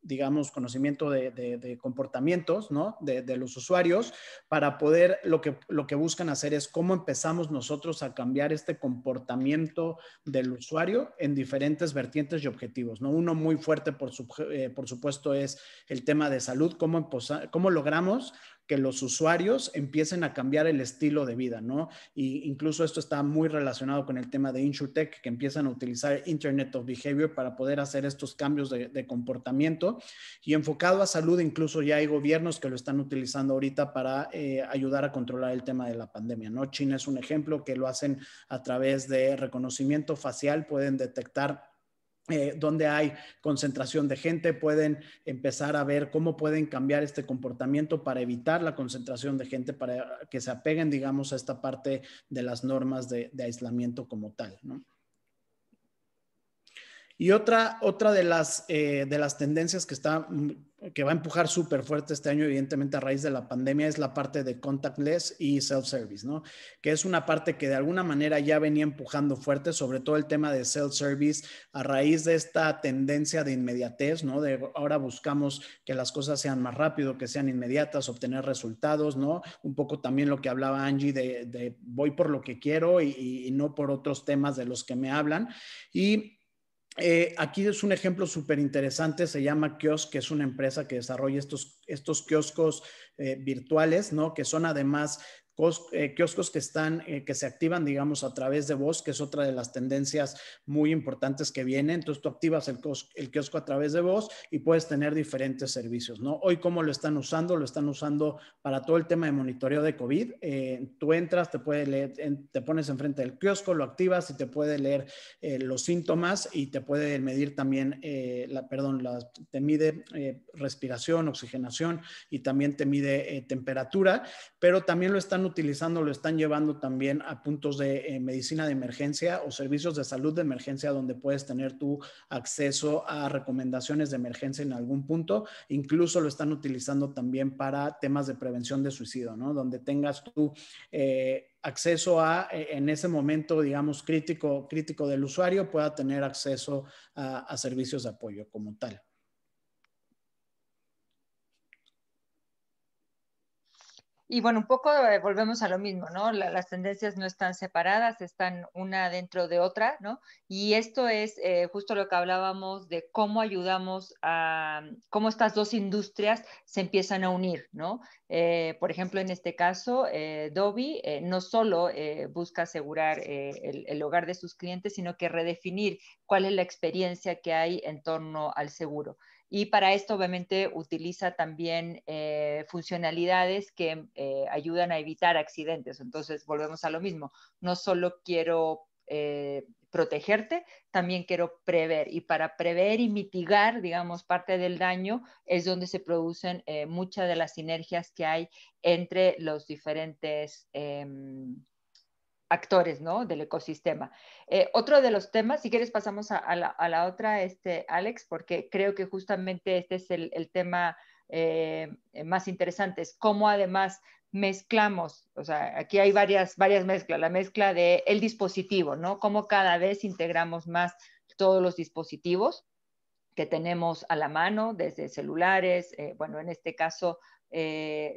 digamos, conocimiento de, comportamientos, ¿no? De, los usuarios, para poder, lo que, lo que buscan hacer es cómo empezamos nosotros a cambiar este comportamiento del usuario en diferentes vertientes y objetivos, ¿no? Uno muy fuerte, por, eh, supuesto, es el tema de salud, cómo logramos que los usuarios empiecen a cambiar el estilo de vida, ¿no? Y incluso esto está muy relacionado con el tema de InsurTech, que empiezan a utilizar Internet of Behavior para poder hacer estos cambios de, comportamiento. Y enfocado a salud, incluso ya hay gobiernos que lo están utilizando ahorita para eh, ayudar a controlar el tema de la pandemia, ¿no? China es un ejemplo que lo hacen a través de reconocimiento facial, pueden detectar eh, donde hay concentración de gente, pueden empezar a ver cómo pueden cambiar este comportamiento para evitar la concentración de gente, para que se apeguen, digamos, a esta parte de las normas de, de aislamiento como tal. ¿no? Y otra, otra de, las, eh, de las tendencias que, está, mm, que va a empujar súper fuerte este año, evidentemente a raíz de la pandemia, es la parte de contactless y self-service, ¿no? Que es una parte que de alguna manera ya venía empujando fuerte, sobre todo el tema de self-service, a raíz de esta tendencia de inmediatez, ¿no? De ahora buscamos que las cosas sean más rápido, que sean inmediatas, obtener resultados, ¿no? Un poco también lo que hablaba Angie de, voy por lo que quiero y, y no por otros temas de los que me hablan. Y eh, aquí es un ejemplo súper interesante, se llama Kiosk, que es una empresa que desarrolla estos, kioscos eh, virtuales, ¿no? Que son además eh, kioscos que están, eh, que se activan, digamos, a través de voz, que es otra de las tendencias muy importantes que vienen. Entonces tú activas el, kiosco a través de voz y puedes tener diferentes servicios, ¿no? Hoy, ¿cómo lo están usando? Lo están usando para todo el tema de monitoreo de COVID. Eh, tú entras, te puede leer, te pones enfrente del kiosco, lo activas y te puede leer los síntomas y te puede medir también, la, perdón, te mide respiración, oxigenación y también te mide temperatura, pero también lo están utilizando lo están llevando también a puntos de eh, medicina de emergencia o servicios de salud de emergencia donde puedes tener tu acceso a recomendaciones de emergencia en algún punto. Incluso lo están utilizando también para temas de prevención de suicidio, ¿no? Donde tengas tu eh, acceso a, eh, en ese momento, digamos, crítico, crítico del usuario, pueda tener acceso a servicios de apoyo como tal. Y bueno, un poco eh, volvemos a lo mismo, ¿no? las tendencias no están separadas, están una dentro de otra, ¿no? Y esto es eh, justo lo que hablábamos de cómo ayudamos a, cómo estas dos industrias se empiezan a unir, ¿no? Eh, por ejemplo, en este caso, Dobby no solo busca asegurar el, hogar de sus clientes, sino que redefinir cuál es la experiencia que hay en torno al seguro. Y para esto, obviamente, utiliza también eh, funcionalidades que eh, ayudan a evitar accidentes. Entonces, volvemos a lo mismo. No solo quiero eh, protegerte, también quiero prever. Y para prever y mitigar, digamos, parte del daño es donde se producen muchas de las sinergias que hay entre los diferentes em, actores ¿no? del ecosistema. Eh, otro de los temas, si quieres pasamos a, la, otra, este, Alex, porque creo que justamente este es el, tema eh, eh, más interesante, es cómo además mezclamos, o sea, aquí hay varias, varias mezclas, la mezcla del el dispositivo, ¿no? Cómo cada vez integramos más todos los dispositivos que tenemos a la mano, desde celulares, bueno, en este caso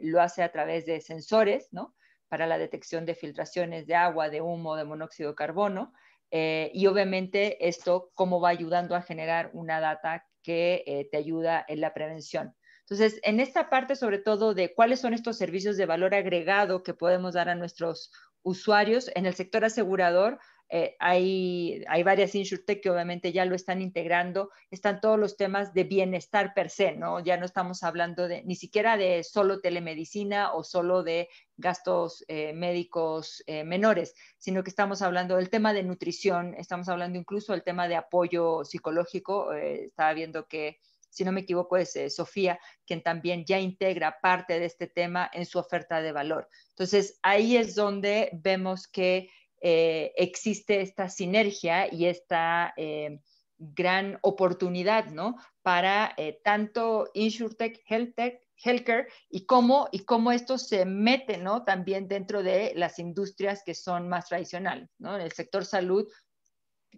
lo hace a través de sensores, ¿no? para la detección de filtraciones de agua, de humo, de monóxido de carbono. Eh, y obviamente esto cómo va ayudando a generar una data que eh, te ayuda en la prevención. Entonces, en esta parte sobre todo de cuáles son estos servicios de valor agregado que podemos dar a nuestros usuarios en el sector asegurador, eh, hay, hay varias insurtech que obviamente ya lo están integrando, están todos los temas de bienestar per se, ¿no? Ya no estamos hablando de, ni siquiera de solo telemedicina o solo de gastos eh, médicos eh, menores, sino que estamos hablando del tema de nutrición, estamos hablando incluso del tema de apoyo psicológico, estaba viendo que si no me equivoco, es Sofía, quien también ya integra parte de este tema en su oferta de valor. Entonces, ahí es donde vemos que eh, existe esta sinergia y esta eh, gran oportunidad, ¿no? Para eh, tanto InsurTech, HealthTech, Healthcare y cómo, y cómo esto se mete, ¿no? También dentro de las industrias que son más tradicionales, ¿no? En el sector salud,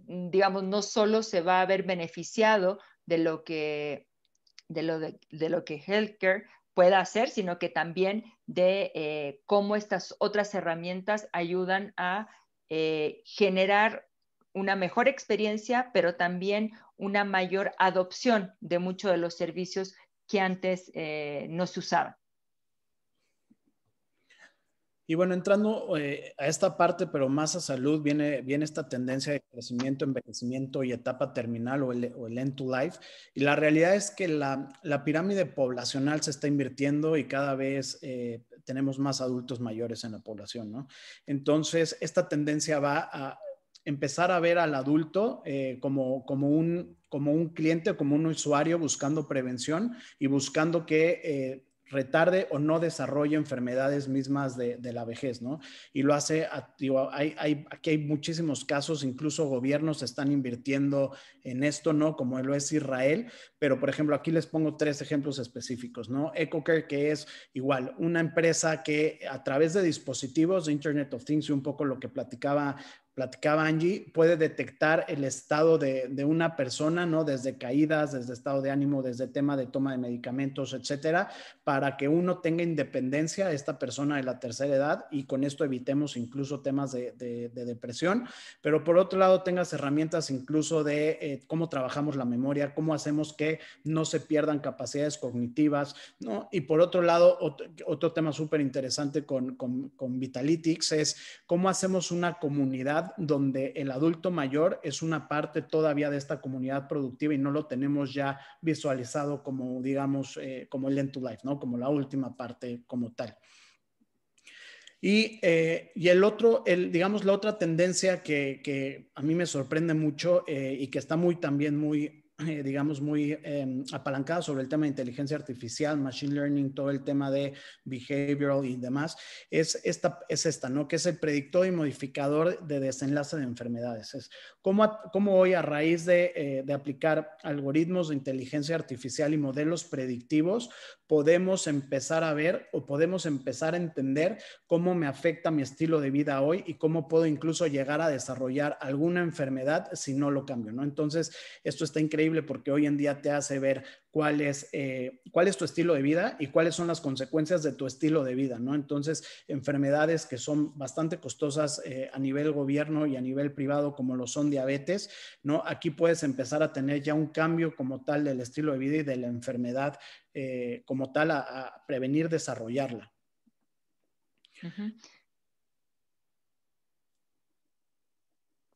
mm, digamos, no solo se va a ver beneficiado de lo que, de lo, de lo que Healthcare pueda hacer, sino que también de cómo estas otras herramientas ayudan a eh, generar una mejor experiencia, pero también una mayor adopción de muchos de los servicios que antes eh, no se usaban. Y bueno, entrando eh, a esta parte, pero más a salud, viene, viene esta tendencia de crecimiento, envejecimiento y etapa terminal o el, end to life. Y la realidad es que la, la pirámide poblacional se está invirtiendo y cada vez eh, tenemos más adultos mayores en la población, ¿no? Entonces, esta tendencia va a empezar a ver al adulto eh, como, como, un, como un cliente, como un usuario buscando prevención y buscando que retarde o no desarrolla enfermedades mismas de, la vejez, ¿no? Y lo hace, digo, hay, aquí hay muchísimos casos, incluso gobiernos están invirtiendo en esto, ¿no? Como lo es Israel, pero por ejemplo, aquí les pongo tres ejemplos específicos, ¿no? EcoCare, que es igual una empresa que a través de dispositivos de Internet of Things y un poco lo que platicaba platicaba Angie, puede detectar el estado de, una persona, ¿no? Desde caídas, desde estado de ánimo, desde tema de toma de medicamentos, etcétera, para que uno tenga independencia a esta persona de la tercera edad y con esto evitemos incluso temas de, depresión. Pero por otro lado, tengas herramientas incluso de eh, cómo trabajamos la memoria, cómo hacemos que no se pierdan capacidades cognitivas, ¿no? Y por otro lado, otro, tema súper interesante con, con, Vitalytics es cómo hacemos una comunidad donde el adulto mayor es una parte todavía de esta comunidad productiva y no lo tenemos ya visualizado como, digamos, eh, como el end to life, ¿no? Como la última parte como tal. Y, eh, el otro, el, digamos, la otra tendencia que, a mí me sorprende mucho eh, y que está muy también muy eh, digamos, muy em, apalancada sobre el tema de inteligencia artificial, machine learning, todo el tema de behavioral y demás, es esta, es esta ¿no? Que es el predictor y modificador de desenlace de enfermedades. Es cómo, cómo hoy, a raíz de, eh, de aplicar algoritmos de inteligencia artificial y modelos predictivos, podemos empezar a ver o podemos empezar a entender cómo me afecta mi estilo de vida hoy y cómo puedo incluso llegar a desarrollar alguna enfermedad si no lo cambio, ¿no? Entonces, esto está increíble porque hoy en día te hace ver cuál es, eh, cuál es tu estilo de vida y cuáles son las consecuencias de tu estilo de vida, ¿no? Entonces, enfermedades que son bastante costosas eh, a nivel gobierno y a nivel privado, como lo son diabetes, ¿no? Aquí puedes empezar a tener ya un cambio como tal del estilo de vida y de la enfermedad eh, como tal a, prevenir desarrollarla.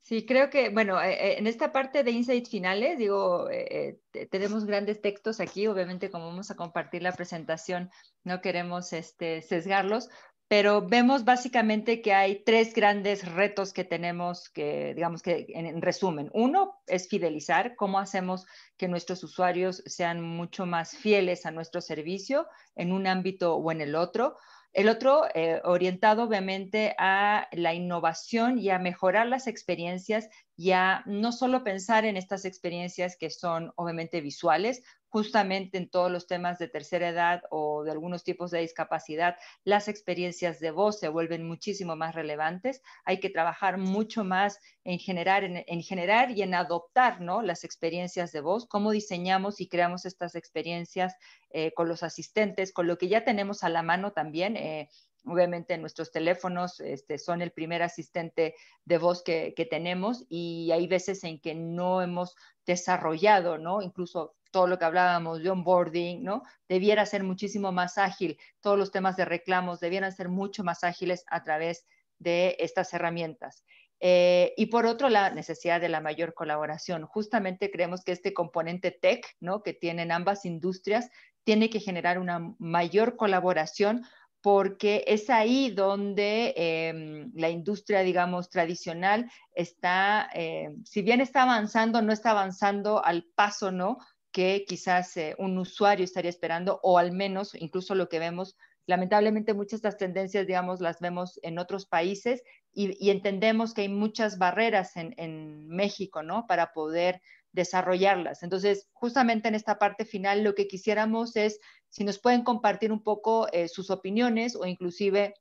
Sí, creo que, bueno, eh, eh, en esta parte de insights finales, digo, eh, tenemos grandes textos aquí, obviamente como vamos a compartir la presentación, no queremos este, sesgarlos, pero vemos básicamente que hay tres grandes retos que tenemos que, digamos que en, resumen, uno es fidelizar, cómo hacemos que nuestros usuarios sean mucho más fieles a nuestro servicio en un ámbito o en el otro. El otro, eh, orientado obviamente a la innovación y a mejorar las experiencias ya no solo pensar en estas experiencias que son obviamente visuales, justamente en todos los temas de tercera edad o de algunos tipos de discapacidad, las experiencias de voz se vuelven muchísimo más relevantes. Hay que trabajar mucho más en generar, generar y en adoptar las experiencias de voz, cómo diseñamos y creamos estas experiencias eh, con los asistentes, con lo que ya tenemos a la mano también. Eh, obviamente nuestros teléfonos este, son el primer asistente de voz que, tenemos y hay veces en que no hemos desarrollado, ¿no? Incluso todo lo que hablábamos de onboarding, ¿no? Debiera ser muchísimo más ágil, todos los temas de reclamos debieran ser mucho más ágiles a través de estas herramientas. Eh, y por otro, la necesidad de la mayor colaboración. Justamente creemos que este componente tech, ¿no? Que tienen ambas industrias, tiene que generar una mayor colaboración porque es ahí donde em, la industria, digamos, tradicional está, eh, si bien está avanzando, no está avanzando al paso, ¿no? Que quizás eh, un usuario estaría esperando, o al menos incluso lo que vemos, lamentablemente muchas de estas tendencias, digamos, las vemos en otros países y, entendemos que hay muchas barreras en, en México, ¿no? Para poder desarrollarlas. Entonces, justamente en esta parte final, lo que quisiéramos es si nos pueden compartir un poco eh, sus opiniones o inclusive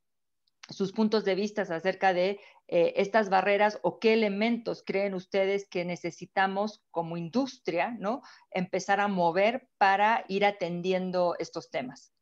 sus puntos de vista acerca de eh, estas barreras o qué elementos creen ustedes que necesitamos como industria, ¿no? Empezar a mover para ir atendiendo estos temas.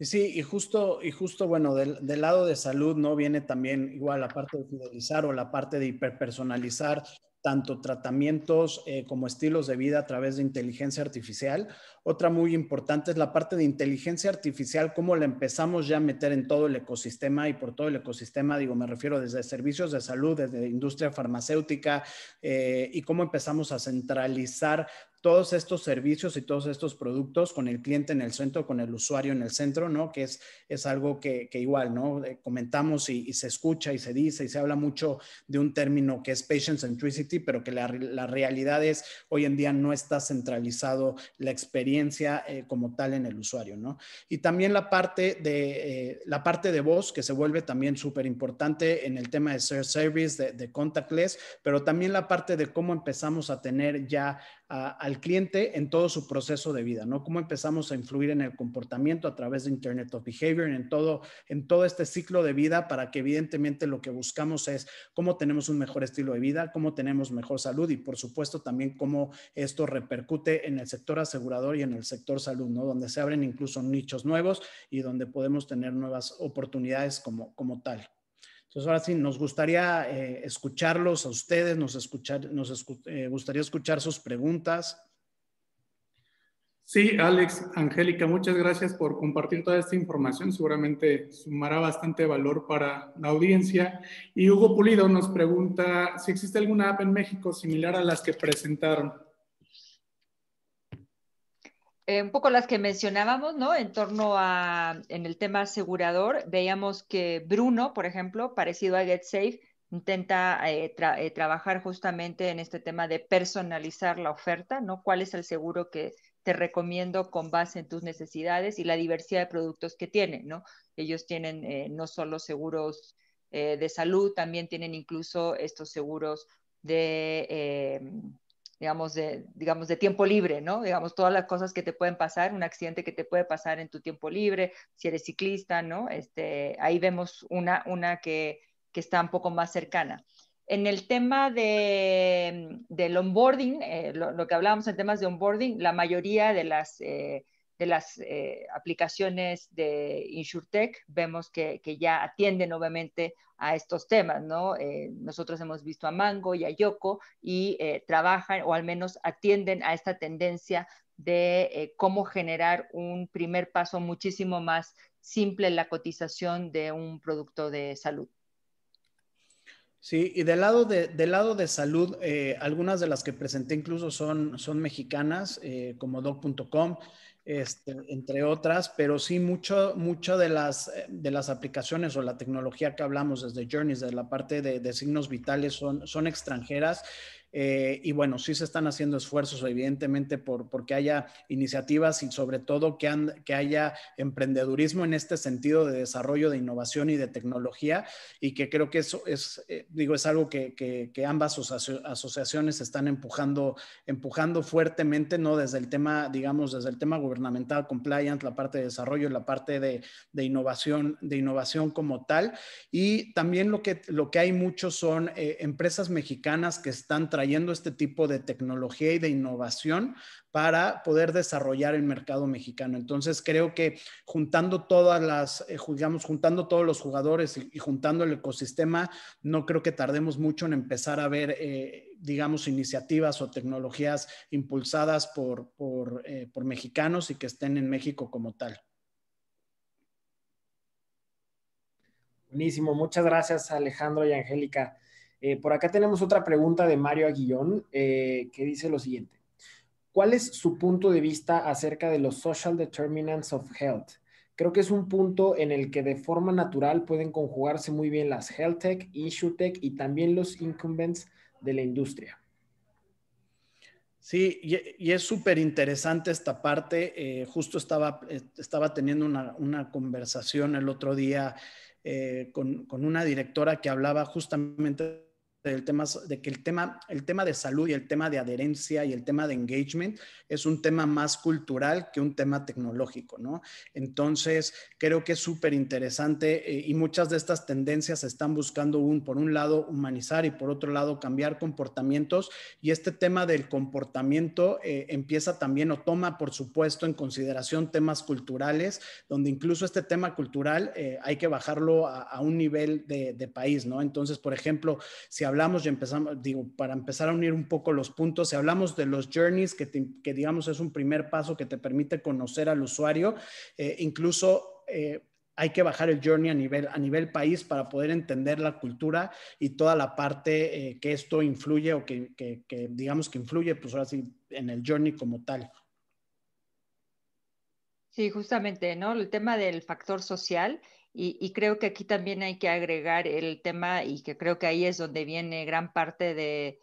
Sí, y justo, y justo bueno, del, del, lado de salud, ¿no? Viene también igual la parte de fidelizar o la parte de hiperpersonalizar tanto tratamientos eh, como estilos de vida a través de inteligencia artificial. Otra muy importante es la parte de inteligencia artificial, cómo la empezamos ya a meter en todo el ecosistema y por todo el ecosistema, digo, me refiero desde servicios de salud, desde industria farmacéutica eh, y cómo empezamos a centralizar todos estos servicios y todos estos productos con el cliente en el centro, con el usuario en el centro, ¿no? Que es, es algo que, que igual, ¿no? Eh, comentamos y, se escucha y se dice y se habla mucho de un término que es patient centricity, pero que la, realidad es hoy en día no está centralizado la experiencia eh, como tal en el usuario, ¿no? Y también la parte de, eh, la parte de voz, que se vuelve también súper importante en el tema de service de contactless, pero también la parte de cómo empezamos a tener ya al cliente en todo su proceso de vida, ¿no? Cómo empezamos a influir en el comportamiento a través de Internet of Behavior, en todo, en todo este ciclo de vida, para que evidentemente lo que buscamos es cómo tenemos un mejor estilo de vida, cómo tenemos mejor salud y por supuesto también cómo esto repercute en el sector asegurador y en el sector salud, ¿no? Donde se abren incluso nichos nuevos y donde podemos tener nuevas oportunidades como, como tal. Entonces, ahora sí, nos gustaría eh, escucharlos a ustedes, nos, eh, gustaría escuchar sus preguntas. Sí, Alex, Angélica, muchas gracias por compartir toda esta información. Seguramente sumará bastante valor para la audiencia. Y Hugo Pulido nos pregunta si existe alguna app en México similar a las que presentaron. Eh, un poco las que mencionábamos, ¿no? En torno a, en el tema asegurador, veíamos que Bruno, por ejemplo, parecido a GetSafe, intenta eh, eh, trabajar justamente en este tema de personalizar la oferta, ¿no? ¿Cuál es el seguro que te recomiendo con base en tus necesidades y la diversidad de productos que tienen, ¿no? Ellos tienen no solo seguros de salud, también tienen incluso estos seguros de digamos, de, digamos, de tiempo libre, ¿no? Digamos, todas las cosas que te pueden pasar, un accidente que te puede pasar en tu tiempo libre, si eres ciclista, ¿no? Este, ahí vemos una, una que, que está un poco más cercana. En el tema de, del onboarding, eh, lo, que hablábamos en temas de onboarding, la mayoría de las... Eh, de las eh, aplicaciones de InsurTech, vemos que, ya atienden obviamente a estos temas, ¿no? Eh, nosotros hemos visto a Mango y a Yoko y eh, trabajan o al menos atienden a esta tendencia de cómo generar un primer paso muchísimo más simple en la cotización de un producto de salud. Sí, y del lado de, del lado de salud, algunas de las que presenté incluso son, son mexicanas, como doc.com, este, entre otras, pero sí mucho, mucho de, las, eh, de las aplicaciones o la tecnología que hablamos desde Journeys, desde la parte de, signos vitales, son, son extranjeras eh, y bueno, sí se están haciendo esfuerzos, evidentemente, por, porque haya iniciativas y sobre todo que, que haya emprendedurismo en este sentido de desarrollo, de innovación y de tecnología, y que creo que eso es, eh, digo, es algo que, ambas asociaciones están empujando, empujando fuertemente, ¿no? Desde el tema, digamos, desde el tema gubernamental, compliance, la parte de desarrollo, la parte de, de innovación, de innovación como tal. Y también lo que, lo que hay muchos son eh, empresas mexicanas que están trabajando trayendo este tipo de tecnología y de innovación para poder desarrollar el mercado mexicano. Entonces creo que juntando todas las, eh, digamos, juntando todos los jugadores y, juntando el ecosistema, no creo que tardemos mucho en empezar a ver, eh, digamos, iniciativas o tecnologías impulsadas por, eh, por mexicanos y que estén en México como tal. Buenísimo, muchas gracias Alejandro y Angélica. Eh, por acá tenemos otra pregunta de Mario Aguillón eh, que dice lo siguiente. ¿Cuál es su punto de vista acerca de los social determinants of health? Creo que es un punto en el que de forma natural pueden conjugarse muy bien las health tech, issue tech y también los incumbents de la industria. Sí, y, es súper interesante esta parte. Eh, justo estaba, estaba teniendo una, conversación el otro día con, con, una directora que hablaba justamente del tema, de que el tema, el tema de salud y el tema de adherencia y el tema de engagement es un tema más cultural que un tema tecnológico, ¿no? Entonces, creo que es súper interesante eh, y muchas de estas tendencias están buscando, un, por un lado, humanizar y por otro lado, cambiar comportamientos. Y este tema del comportamiento eh, empieza también o toma, por supuesto, en consideración temas culturales, donde incluso este tema cultural eh, hay que bajarlo a, un nivel de, de, país, ¿no? Entonces, por ejemplo, si hablamos y empezamos, digo, para empezar a unir un poco los puntos, si hablamos de los journeys, que, que digamos es un primer paso que te permite conocer al usuario, eh, incluso... Eh, hay que bajar el journey a nivel, a nivel país para poder entender la cultura y toda la parte eh, que esto influye o que, que, digamos que influye, pues ahora sí, en el journey como tal. Sí, justamente, ¿no? El tema del factor social y, creo que aquí también hay que agregar el tema y que creo que ahí es donde viene gran parte de,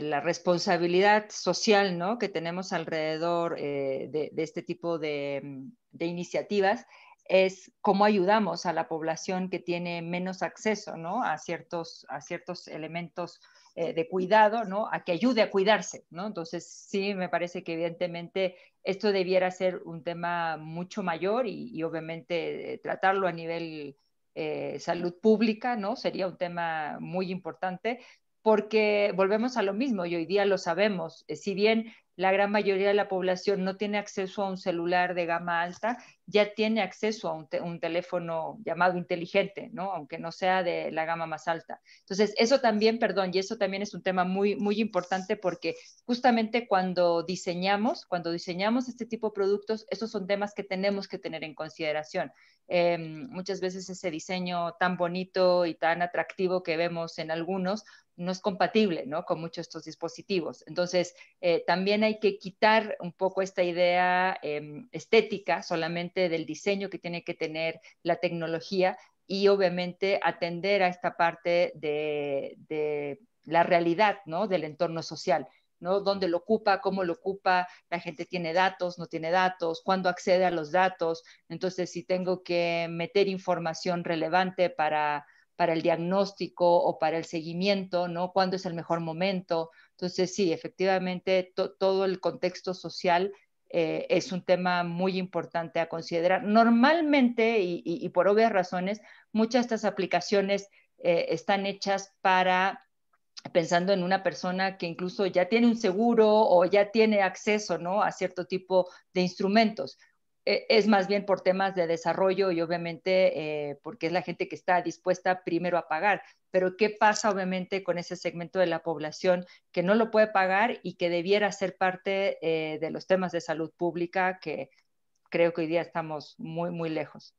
la, responsabilidad social ¿no? que tenemos alrededor eh, de, este tipo mm, de, iniciativas, es cómo ayudamos a la población que tiene menos acceso a, ciertos, a ciertos elementos eh, de cuidado, ¿no? A que ayude a cuidarse, ¿no? Entonces, sí, me parece que evidentemente esto debiera ser un tema mucho mayor y, obviamente eh, tratarlo a nivel eh, salud pública, ¿no? Sería un tema muy importante porque volvemos a lo mismo y hoy día lo sabemos, si bien la gran mayoría de la población no tiene acceso a un celular de gama alta, ya tiene acceso a un, teléfono llamado inteligente, ¿no? Aunque no sea de la gama más alta. Entonces, eso también, perdón, y eso también es un tema muy, muy importante porque justamente cuando diseñamos, cuando diseñamos este tipo de productos, esos son temas que tenemos que tener en consideración. Em, muchas veces ese diseño tan bonito y tan atractivo que vemos en algunos no es compatible ¿no? con muchos de estos dispositivos. Entonces, eh, también hay que quitar un poco esta idea em, estética solamente del diseño que tiene que tener la tecnología y obviamente atender a esta parte de, la realidad ¿no? del entorno social. ¿no? ¿Dónde lo ocupa? ¿Cómo lo ocupa? La gente tiene datos, no tiene datos, cuándo accede a los datos. Entonces, si tengo que meter información relevante para, el diagnóstico o para el seguimiento, ¿no? ¿Cuándo es el mejor momento? Entonces, sí, efectivamente, todo el contexto social eh, es un tema muy importante a considerar. Normalmente, y, por obvias razones, muchas de estas aplicaciones eh, están hechas para pensando en una persona que incluso ya tiene un seguro o ya tiene acceso ¿no? a cierto tipo de instrumentos. Eh, es más bien por temas de desarrollo y obviamente porque es la gente que está dispuesta primero a pagar pero ¿qué pasa obviamente con ese segmento de la población que no lo puede pagar y que debiera ser parte eh, de los temas de salud pública que creo que hoy día estamos muy, muy lejos?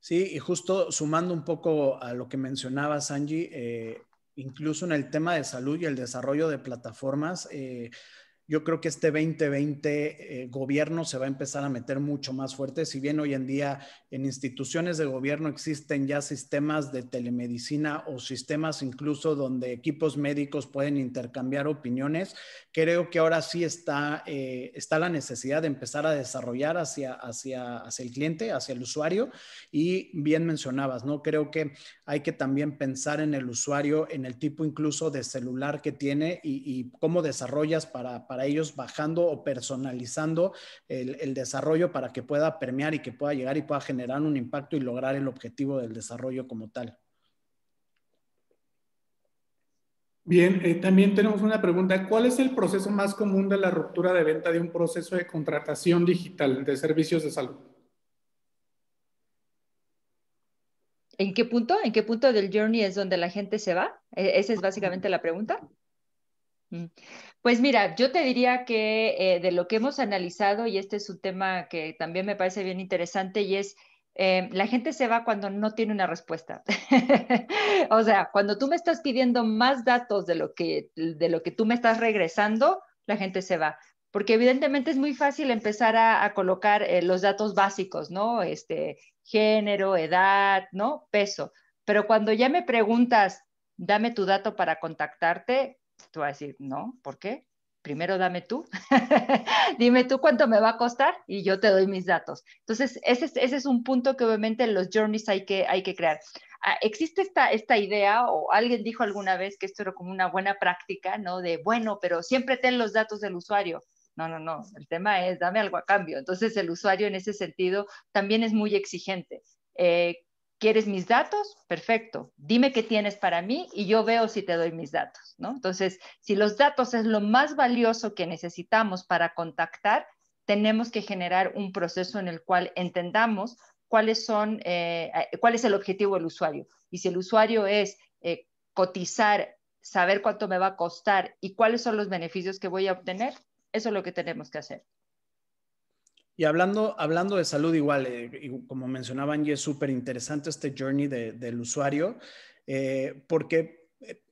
Sí, y justo sumando un poco a lo que mencionaba Sanji, eh, incluso en el tema de salud y el desarrollo de plataformas, eh, yo creo que este 2020 eh, gobierno se va a empezar a meter mucho más fuerte, si bien hoy en día en instituciones de gobierno existen ya sistemas de telemedicina o sistemas incluso donde equipos médicos pueden intercambiar opiniones, creo que ahora sí está, eh, está la necesidad de empezar a desarrollar hacia, hacia, hacia el cliente, hacia el usuario y bien mencionabas, ¿no? Creo que hay que también pensar en el usuario, en el tipo incluso de celular que tiene y, y cómo desarrollas para para ellos, bajando o personalizando el, desarrollo para que pueda permear y que pueda llegar y pueda generar un impacto y lograr el objetivo del desarrollo como tal. Bien, eh, también tenemos una pregunta. ¿Cuál es el proceso más común de la ruptura de venta de un proceso de contratación digital de servicios de salud? ¿En qué punto? ¿En qué punto del journey es donde la gente se va? E, esa es básicamente la pregunta. Mm. Pues mira, yo te diría que eh, de lo que hemos analizado, y este es un tema que también me parece bien interesante, y es... Eh, la gente se va cuando no tiene una respuesta. o sea, cuando tú me estás pidiendo más datos de lo, que, de lo que tú me estás regresando, la gente se va. Porque evidentemente es muy fácil empezar a, colocar eh, los datos básicos, ¿no? Este, género, edad, ¿no? Peso. Pero cuando ya me preguntas, dame tu dato para contactarte, Tú vas a decir, no, ¿por qué? Primero dame tú, dime tú cuánto me va a costar y yo te doy mis datos. Entonces, ese es, ese es un punto que obviamente en los journeys hay que, hay que crear. Ah, existe esta, esta idea, o alguien dijo alguna vez que esto era como una buena práctica, ¿no? De, bueno, pero siempre ten los datos del usuario. No, no, no, el tema es, dame algo a cambio. Entonces, el usuario en ese sentido también es muy exigente. Eh, ¿Quieres mis datos? Perfecto. Dime qué tienes para mí y yo veo si te doy mis datos, Entonces, si los datos es lo más valioso que necesitamos para contactar, tenemos que generar un proceso en el cual entendamos cuáles son, eh, eh, cuál es el objetivo del usuario. Y si el usuario es eh, cotizar, saber cuánto me va a costar y cuáles son los beneficios que voy a obtener, eso es lo que tenemos que hacer. Y hablando, hablando de salud igual, eh, como mencionaban, es súper interesante este journey del usuario, eh, porque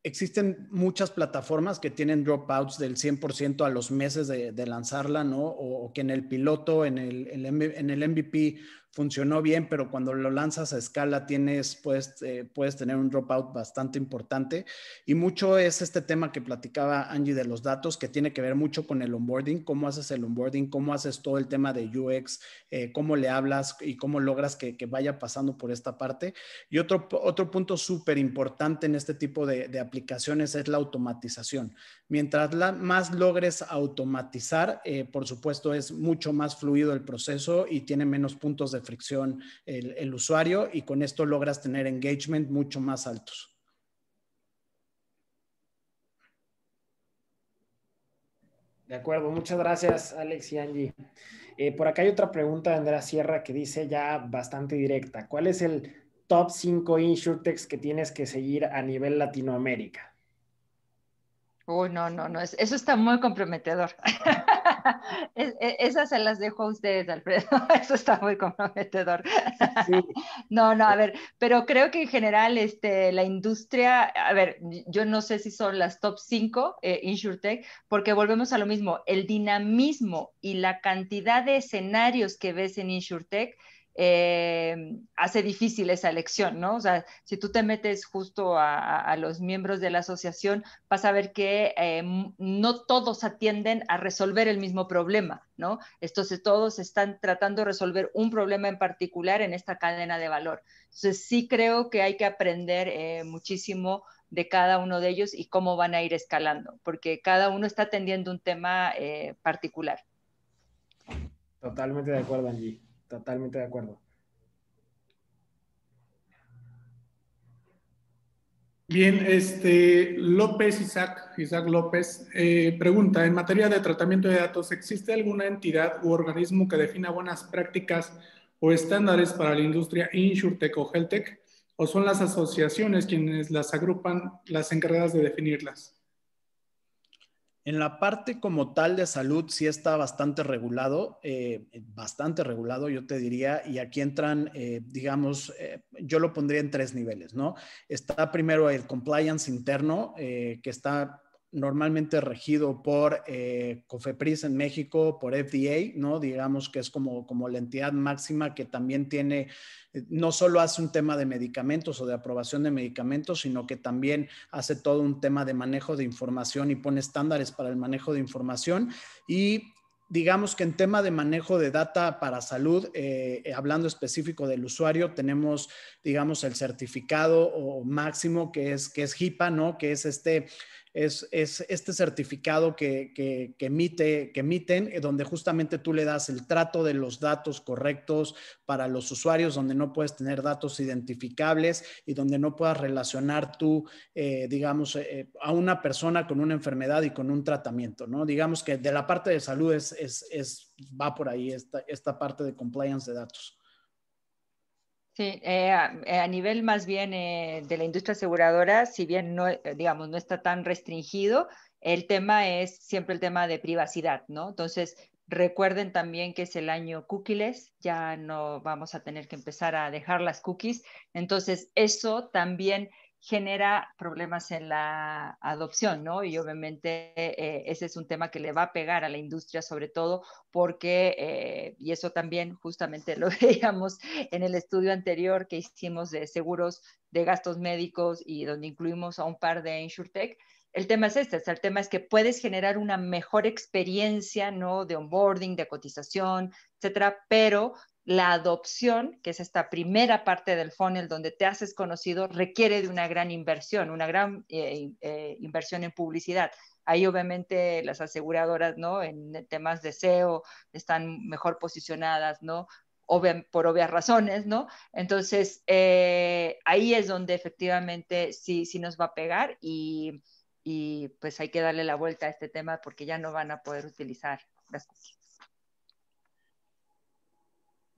existen muchas plataformas que tienen dropouts del 100% a los meses de, lanzarla, ¿no? O, que en el piloto, en el en el MVP funcionó bien, pero cuando lo lanzas a escala tienes, puedes, eh, puedes tener un dropout bastante importante. Y mucho es este tema que platicaba Angie de los datos, que tiene que ver mucho con el onboarding, cómo haces el onboarding, cómo haces todo el tema de UX, eh, cómo le hablas y cómo logras que, vaya pasando por esta parte. Y otro, otro punto súper importante en este tipo de, aplicaciones es la automatización. Mientras más logres automatizar, eh, por supuesto es mucho más fluido el proceso y tiene menos puntos de fricción el, usuario y con esto logras tener engagement mucho más altos. De acuerdo, muchas gracias Alex y Angie. Eh, por acá hay otra pregunta de Andrea Sierra que dice ya bastante directa. ¿Cuál es el top 5 Insurtex que tienes que seguir a nivel Latinoamérica? Uy, no, no, no, eso está muy comprometedor. E, esas se las dejo a ustedes, Alfredo. Eso está muy comprometedor. No, no, a ver, pero creo que en general este, la industria, a ver, yo no sé si son las top 5 eh, InsurTech, porque volvemos a lo mismo, el dinamismo y la cantidad de escenarios que ves en InsurTech eh, hace difícil esa elección, ¿no? O sea, si tú te metes justo a, los miembros de la asociación, vas a ver que eh, no todos atienden a resolver el mismo problema, ¿no? Entonces todos están tratando de resolver un problema en particular en esta cadena de valor. Entonces, sí creo que hay que aprender eh, muchísimo de cada uno de ellos y cómo van a ir escalando, porque cada uno está atendiendo un tema particular. Totalmente de acuerdo, Angie. Totalmente de acuerdo. Bien, este López Isaac, Isaac López, eh, pregunta: En materia de tratamiento de datos, ¿existe alguna entidad u organismo que defina buenas prácticas o estándares para la industria InsurTech o HealthTech? ¿O son las asociaciones quienes las agrupan, las encargadas de definirlas? En la parte como tal de salud sí está bastante regulado, eh, bastante regulado yo te diría, y aquí entran, eh, digamos, eh, yo lo pondría en tres niveles, ¿no? Está primero el compliance interno, que está normalmente regido por eh, COFEPRIS en México, por FDA, ¿no? Digamos que es como, la entidad máxima que también tiene, eh, no solo hace un tema de medicamentos o de aprobación de medicamentos, sino que también hace todo un tema de manejo de información y pone estándares para el manejo de información. Y digamos que en tema de manejo de data para salud, eh, hablando específico del usuario, tenemos, digamos, el certificado o máximo que es, que es HIPAA, ¿no? Que es este es, este certificado que, que, emite, que emiten, eh, donde justamente tú le das el trato de los datos correctos para los usuarios, donde no puedes tener datos identificables y donde no puedas relacionar tú, eh, digamos, eh, a una persona con una enfermedad y con un tratamiento, ¿no? Digamos que de la parte de salud es, va por ahí esta parte de compliance de datos. Sí, eh, eh, a, nivel más bien eh, de la industria aseguradora, si bien no, digamos, no está tan restringido, el tema es siempre el tema de privacidad, ¿no? Entonces, recuerden también que es el año cookies, ya no vamos a tener que empezar a dejar las cookies. Entonces, eso también genera problemas en la adopción, ¿no? Y obviamente eh, ese es un tema que le va a pegar a la industria, sobre todo porque, eh, y eso también justamente lo veíamos en el estudio anterior que hicimos de seguros de gastos médicos y donde incluimos a un par de InsurTech, el tema es este, el tema es que puedes generar una mejor experiencia, ¿no? De onboarding, de cotización, etcétera, pero la adopción, que es esta primera parte del funnel donde te haces conocido, requiere de una gran inversión, una gran eh, eh, inversión en publicidad. Ahí obviamente las aseguradoras, ¿no? En temas de SEO están mejor posicionadas, ¿no? por obvias razones, ¿no? Entonces, eh, ahí es donde efectivamente sí, sí nos va a pegar y, y pues hay que darle la vuelta a este tema porque ya no van a poder utilizar las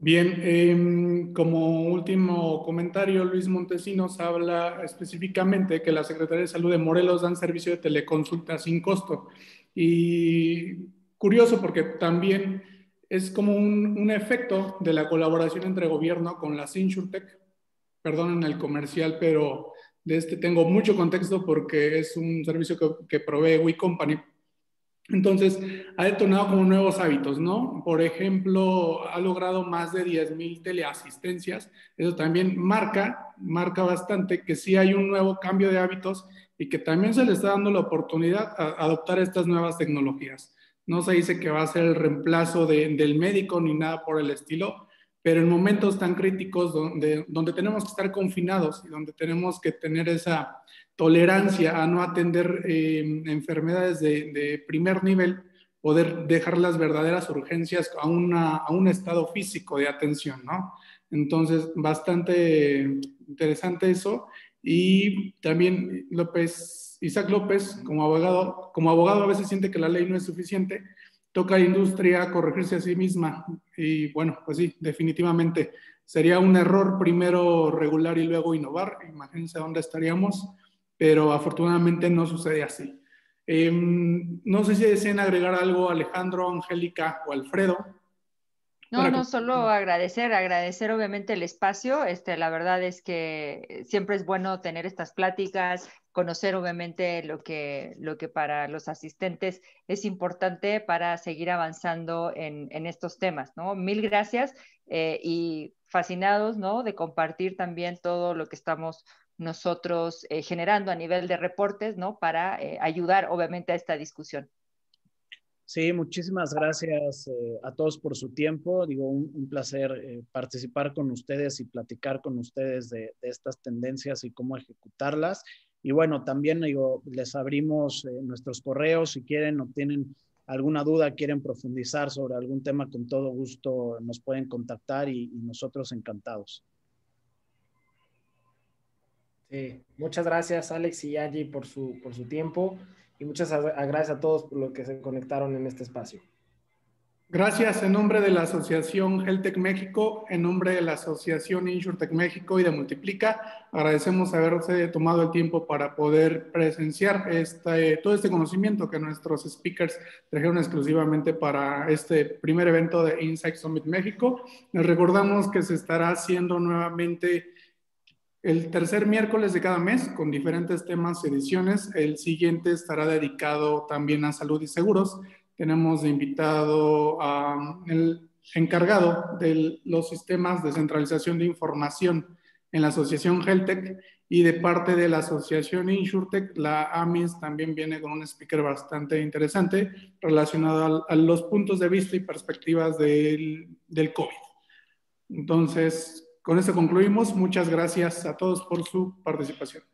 Bien, em, como último comentario, Luis Montesinos habla específicamente que la Secretaría de Salud de Morelos dan servicio de teleconsulta sin costo. Y curioso porque también es como un, efecto de la colaboración entre gobierno con las InsurTech. en el comercial, pero de este tengo mucho contexto porque es un servicio que, provee WeCompany. Entonces, ha detonado como nuevos hábitos, ¿no? Por ejemplo, ha logrado más de 10.000 teleasistencias. Eso también marca, marca bastante que sí hay un nuevo cambio de hábitos y que también se le está dando la oportunidad a adoptar estas nuevas tecnologías. No se dice que va a ser el reemplazo del médico ni nada por el estilo, pero en momentos tan críticos donde, donde tenemos que estar confinados y donde tenemos que tener esa tolerancia a no atender em, enfermedades de, primer nivel, poder dejar las verdaderas urgencias a, a un estado físico de atención, ¿no? Entonces, bastante interesante eso. Y también López, Isaac López, como abogado, como abogado a veces siente que la ley no es suficiente, toca a la industria corregirse a sí misma. Y bueno, pues sí, definitivamente sería un error primero regular y luego innovar. Imagínense dónde estaríamos pero afortunadamente no sucede así. Em, no sé si desean agregar algo Alejandro, Angélica o Alfredo. No, no, solo agradecer, agradecer obviamente el espacio. Este, la verdad es que siempre es bueno tener estas pláticas, conocer obviamente lo que, lo que para los asistentes es importante para seguir avanzando en, estos temas, ¿no? Mil gracias eh, y fascinados, ¿no? De compartir también todo lo que estamos nosotros eh, generando a nivel de reportes, ¿no? Para eh, ayudar, obviamente, a esta discusión. Sí, muchísimas gracias eh, a todos por su tiempo. Digo, un, placer participar con ustedes y platicar con ustedes de, estas tendencias y cómo ejecutarlas. Y bueno, también digo, les abrimos nuestros correos si quieren o tienen alguna duda, quieren profundizar sobre algún tema, con todo gusto nos pueden contactar y nosotros encantados. Eh, muchas gracias, Alex y Angie, por su, por su tiempo y muchas gracias a todos por lo que se conectaron en este espacio. Gracias en nombre de la Asociación Heltec México, en nombre de la Asociación InsurTech México y de Multiplica. Agradecemos haberse tomado el tiempo para poder presenciar este, todo este conocimiento que nuestros speakers trajeron exclusivamente para este primer evento de Insight Summit México. Les recordamos que se estará haciendo nuevamente el tercer miércoles de cada mes, con diferentes temas y ediciones, el siguiente estará dedicado también a salud y seguros. Tenemos invitado al encargado de los sistemas de centralización de información en la asociación Heltec y de parte de la asociación Insurtec. la AMIS también viene con un speaker bastante interesante relacionado a, los puntos de vista y perspectivas del, del COVID. Entonces, con esto concluimos. Muchas gracias a todos por su participación.